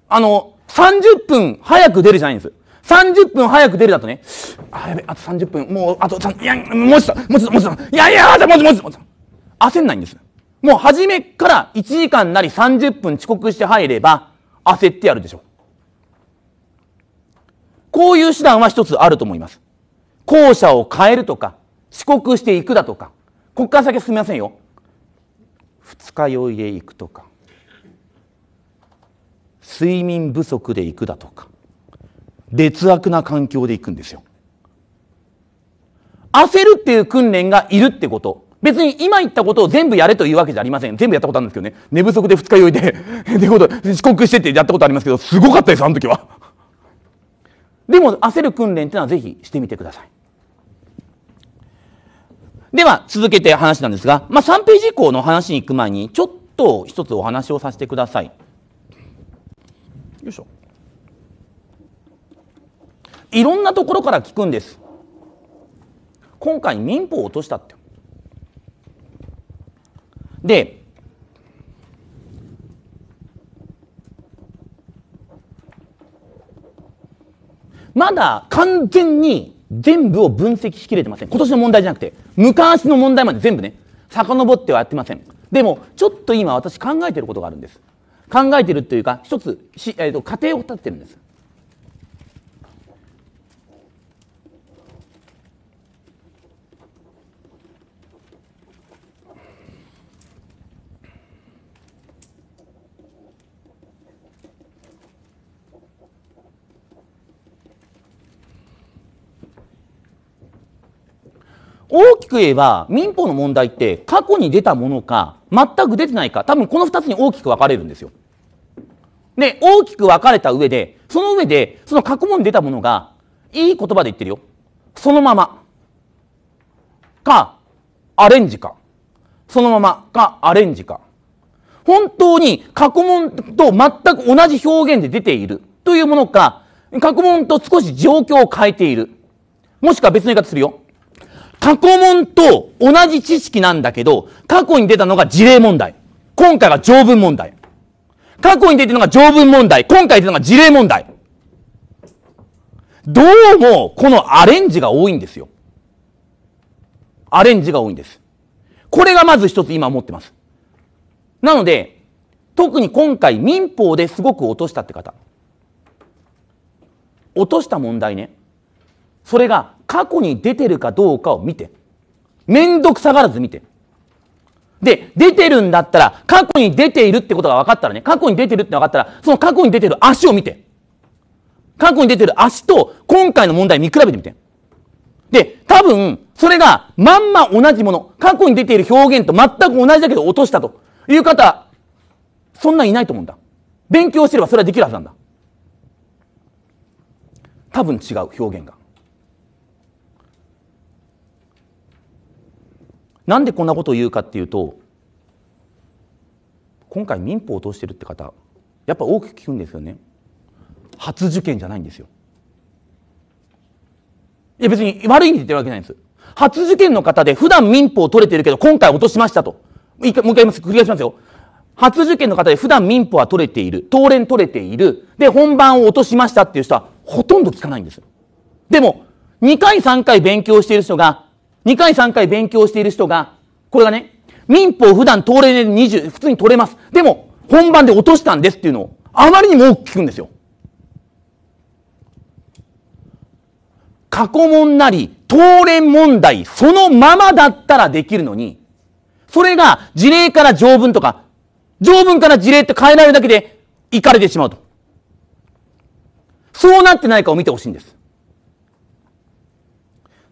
あの、30分早く出るじゃないんです。30分早く出るだとね、あ、やべ、あと30分、もう、あと、いや、もうちょっと、もうちょっと、もうちょっと、いやいや、もうちょっと、もうちょっと、焦んないんです。もう初めから1時間なり30分遅刻して入れば、焦ってやるでしょう。こういう手段は一つあると思います。校舎を変えるとか、遅刻していくだとか、こっから先進みませんよ。二日酔いで行くとか。睡眠不足で行くだとか劣悪な環境で行くんですよ焦るっていう訓練がいるってこと別に今言ったことを全部やれというわけじゃありません。全部やったことあるんですけどね。寝不足で二日酔いで *laughs* ってこと、遅刻してってやったことありますけど、すごかったです、あの時は。でも、焦る訓練っていうのはぜひしてみてください。では、続けて話なんですが、まあ、3ページ以降の話に行く前に、ちょっと一つお話をさせてください。よいしょいろんなところから聞くんです今回民法を落としたってでまだ完全に全部を分析しきれてません今年の問題じゃなくて昔の問題まで全部ね遡ってはやってませんでもちょっと今私考えてることがあるんです考えてるというか一つし、えーと、家庭を立ててるんです大きく言えば民法の問題って過去に出たものか全く出てないか多分この2つに大きく分かれるんですよ。で、大きく分かれた上で、その上で、その過去問に出たものが、いい言葉で言ってるよ。そのまま。か、アレンジか。そのままか、アレンジか。本当に過去問と全く同じ表現で出ているというものか、過去問と少し状況を変えている。もしくは別の言い方するよ。過去問と同じ知識なんだけど、過去に出たのが事例問題。今回は条文問題。過去に出てるのが条文問題、今回出るのが事例問題。どうも、このアレンジが多いんですよ。アレンジが多いんです。これがまず一つ今思ってます。なので、特に今回民法ですごく落としたって方。落とした問題ね。それが過去に出てるかどうかを見て。めんどくさがらず見て。で、出てるんだったら、過去に出ているってことが分かったらね、過去に出てるって分かったら、その過去に出てる足を見て。過去に出てる足と、今回の問題見比べてみて。で、多分、それが、まんま同じもの。過去に出ている表現と全く同じだけど落としたという方、そんないないと思うんだ。勉強してればそれはできるはずなんだ。多分違う表現が。なんでこんなことを言うかっていうと今回民法を通してるって方やっぱ多く聞くんですよね初受験じゃないんですよいや別に悪い意味で言ってるわけないんです初受験の方で普段民法取れてるけど今回落としましたと一回もう一回います繰り返しますよ初受験の方で普段民法は取れている当連取れているで本番を落としましたっていう人はほとんど聞かないんですでも2回3回勉強している人が2回3回勉強している人が、これがね、民法普段通れね20、普通に取れます。でも、本番で落としたんですっていうのを、あまりにも多く聞くんですよ。過去問なり、当連問題、そのままだったらできるのに、それが事例から条文とか、条文から事例って変えられるだけで、いかれてしまうと。そうなってないかを見てほしいんです。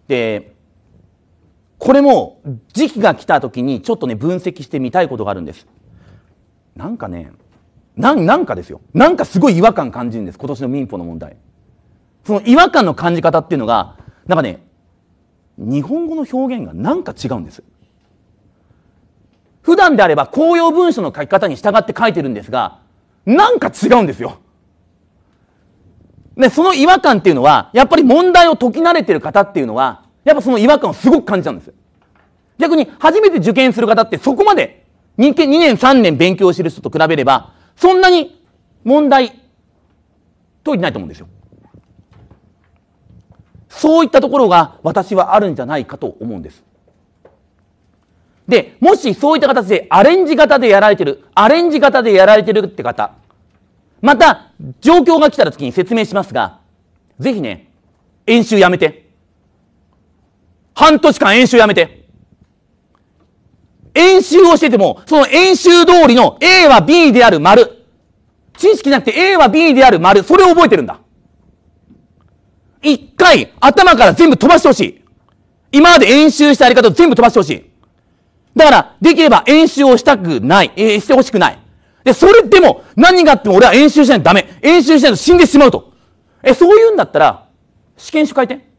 で、これも時期が来た時にちょっとね、分析してみたいことがあるんです。なんかね、なんかですよ。なんかすごい違和感感じるんです。今年の民法の問題。その違和感の感じ方っていうのが、なんかね、日本語の表現がなんか違うんです。普段であれば公用文書の書き方に従って書いてるんですが、なんか違うんですよ。ね、その違和感っていうのは、やっぱり問題を解き慣れてる方っていうのは、やっぱその違和感をすごく感じたんです。逆に初めて受験する方ってそこまで 2, 年3年勉強してる人と比べれば、そんなに問題解いてないと思うんですよ。そういったところが私はあるんじゃないかと思うんです。で、もしそういった形でアレンジ型でやられてる、アレンジ型でやられてるって方、また状況が来た時に説明しますが、ぜひね、演習やめて。半年間演習やめて。演習をしてても、その演習通りの A は B である丸。知識なくて A は B である丸。それを覚えてるんだ。一回頭から全部飛ばしてほしい。今まで演習したやり方を全部飛ばしてほしい。だから、できれば演習をしたくない。えー、してほしくない。で、それでも、何があっても俺は演習しないとダメ。演習しないと死んでしまうと。え、そういうんだったら、試験書いて。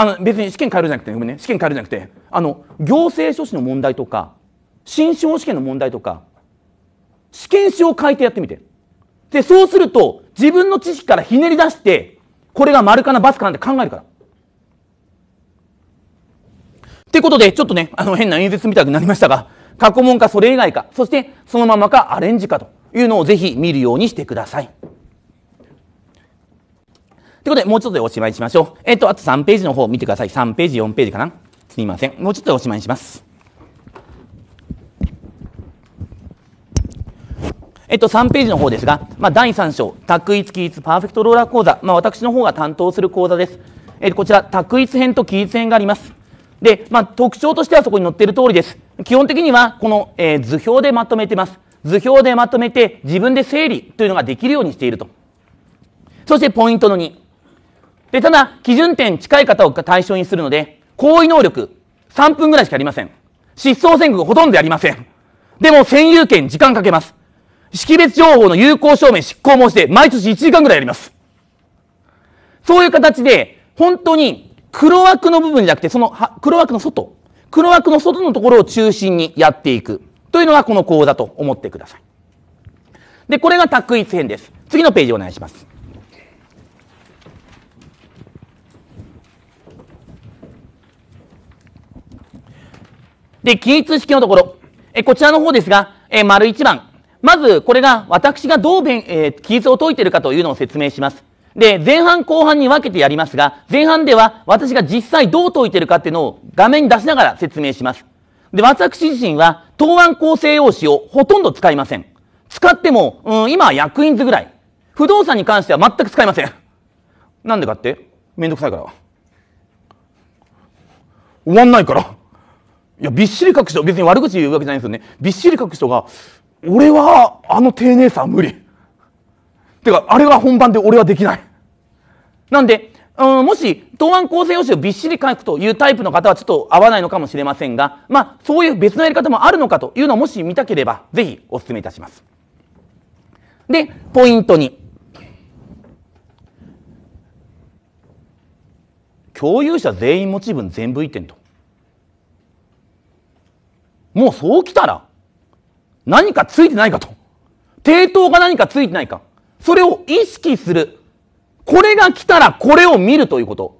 あの別に試験変えるじゃなくてごめんね試験変えるじゃなくてあの行政書士の問題とか新司法試験の問題とか試験紙を書いてやってみてでそうすると自分の知識からひねり出してこれが丸かな×かなんて考えるから。ってことでちょっとねあの変な演説みたくなりましたが過去問かそれ以外かそしてそのままかアレンジかというのをぜひ見るようにしてください。ということで、もうちょっとでおしまいにしましょう。えっ、ー、と、あと3ページの方見てください。3ページ、4ページかな。すみません。もうちょっとでおしまいにします。えっと、3ページの方ですが、まあ、第3章、択一、起立、パーフェクトローラー講座、まあ、私の方が担当する講座です。えこちら、択一編と起立編があります。で、まあ、特徴としてはそこに載っている通りです。基本的には、この、えー、図表でまとめてます。図表でまとめて、自分で整理というのができるようにしていると。そして、ポイントの2。で、ただ、基準点近い方を対象にするので、行為能力3分ぐらいしかありません。失踪宣告ほとんどありません。でも、占有権時間かけます。識別情報の有効証明執行申し出、毎年1時間ぐらいやります。そういう形で、本当に黒枠の部分じゃなくて、その黒枠の外、黒枠の外のところを中心にやっていくというのがこの講座と思ってください。で、これが択一編です。次のページお願いします。で、均一式のところ、えこちらの方ですが、え丸一番。まず、これが私がどう弁、えー、記述を解いているかというのを説明します。で、前半後半に分けてやりますが、前半では私が実際どう解いているかっていうのを画面に出しながら説明します。で、私自身は答案構成用紙をほとんど使いません。使っても、うん、今は役員図ぐらい。不動産に関しては全く使いません。なんでかってめんどくさいから。終わんないから。いや、びっしり書く人、別に悪口言うわけじゃないんですよね。びっしり書く人が、俺はあの丁寧さは無理。てか、あれは本番で俺はできない。なんで、うん、もし、答案構成用紙をびっしり書くというタイプの方はちょっと合わないのかもしれませんが、まあ、そういう別のやり方もあるのかというのをもし見たければ、ぜひお勧めいたします。で、ポイント2。共有者全員持ち分全部移転と。もうそうきたら、何かついてないかと。抵当が何かついてないか。それを意識する。これが来たらこれを見るということ。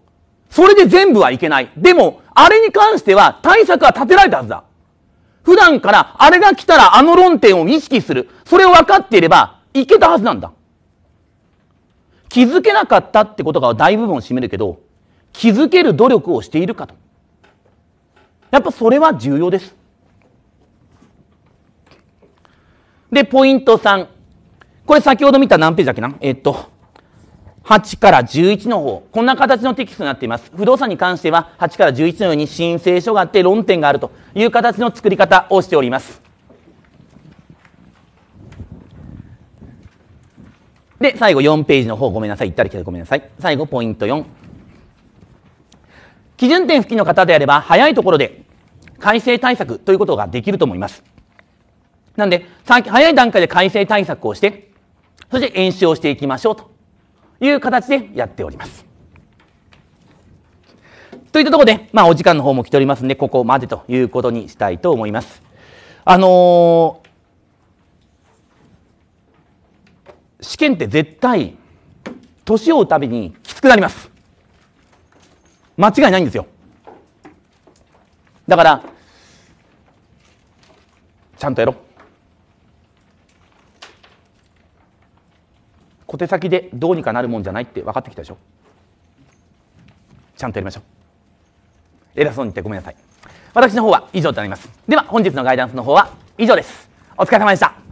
それで全部はいけない。でも、あれに関しては対策は立てられたはずだ。普段からあれが来たらあの論点を意識する。それを分かっていればいけたはずなんだ。気づけなかったってことが大部分を占めるけど、気づける努力をしているかと。やっぱそれは重要です。で、ポイント3。これ先ほど見た何ページだっけなえっと、8から11の方。こんな形のテキストになっています。不動産に関しては8から11のように申請書があって論点があるという形の作り方をしております。で、最後4ページの方ごめんなさい。行ったり来たりごめんなさい。最後ポイント4。基準点付近の方であれば早いところで改正対策ということができると思います。なんで、早い段階で改正対策をして、そして演習をしていきましょうという形でやっております。といったところで、まあ、お時間の方も来ておりますので、ここまでということにしたいと思います。あのー、試験って絶対、年を追うたびにきつくなります。間違いないんですよ。だから、ちゃんとやろう。小手先でどうにかなるもんじゃないって分かってきたでしょちゃんとやりましょう偉そうに言ってごめんなさい私の方は以上となりますでは本日のガイダンスの方は以上ですお疲れ様でした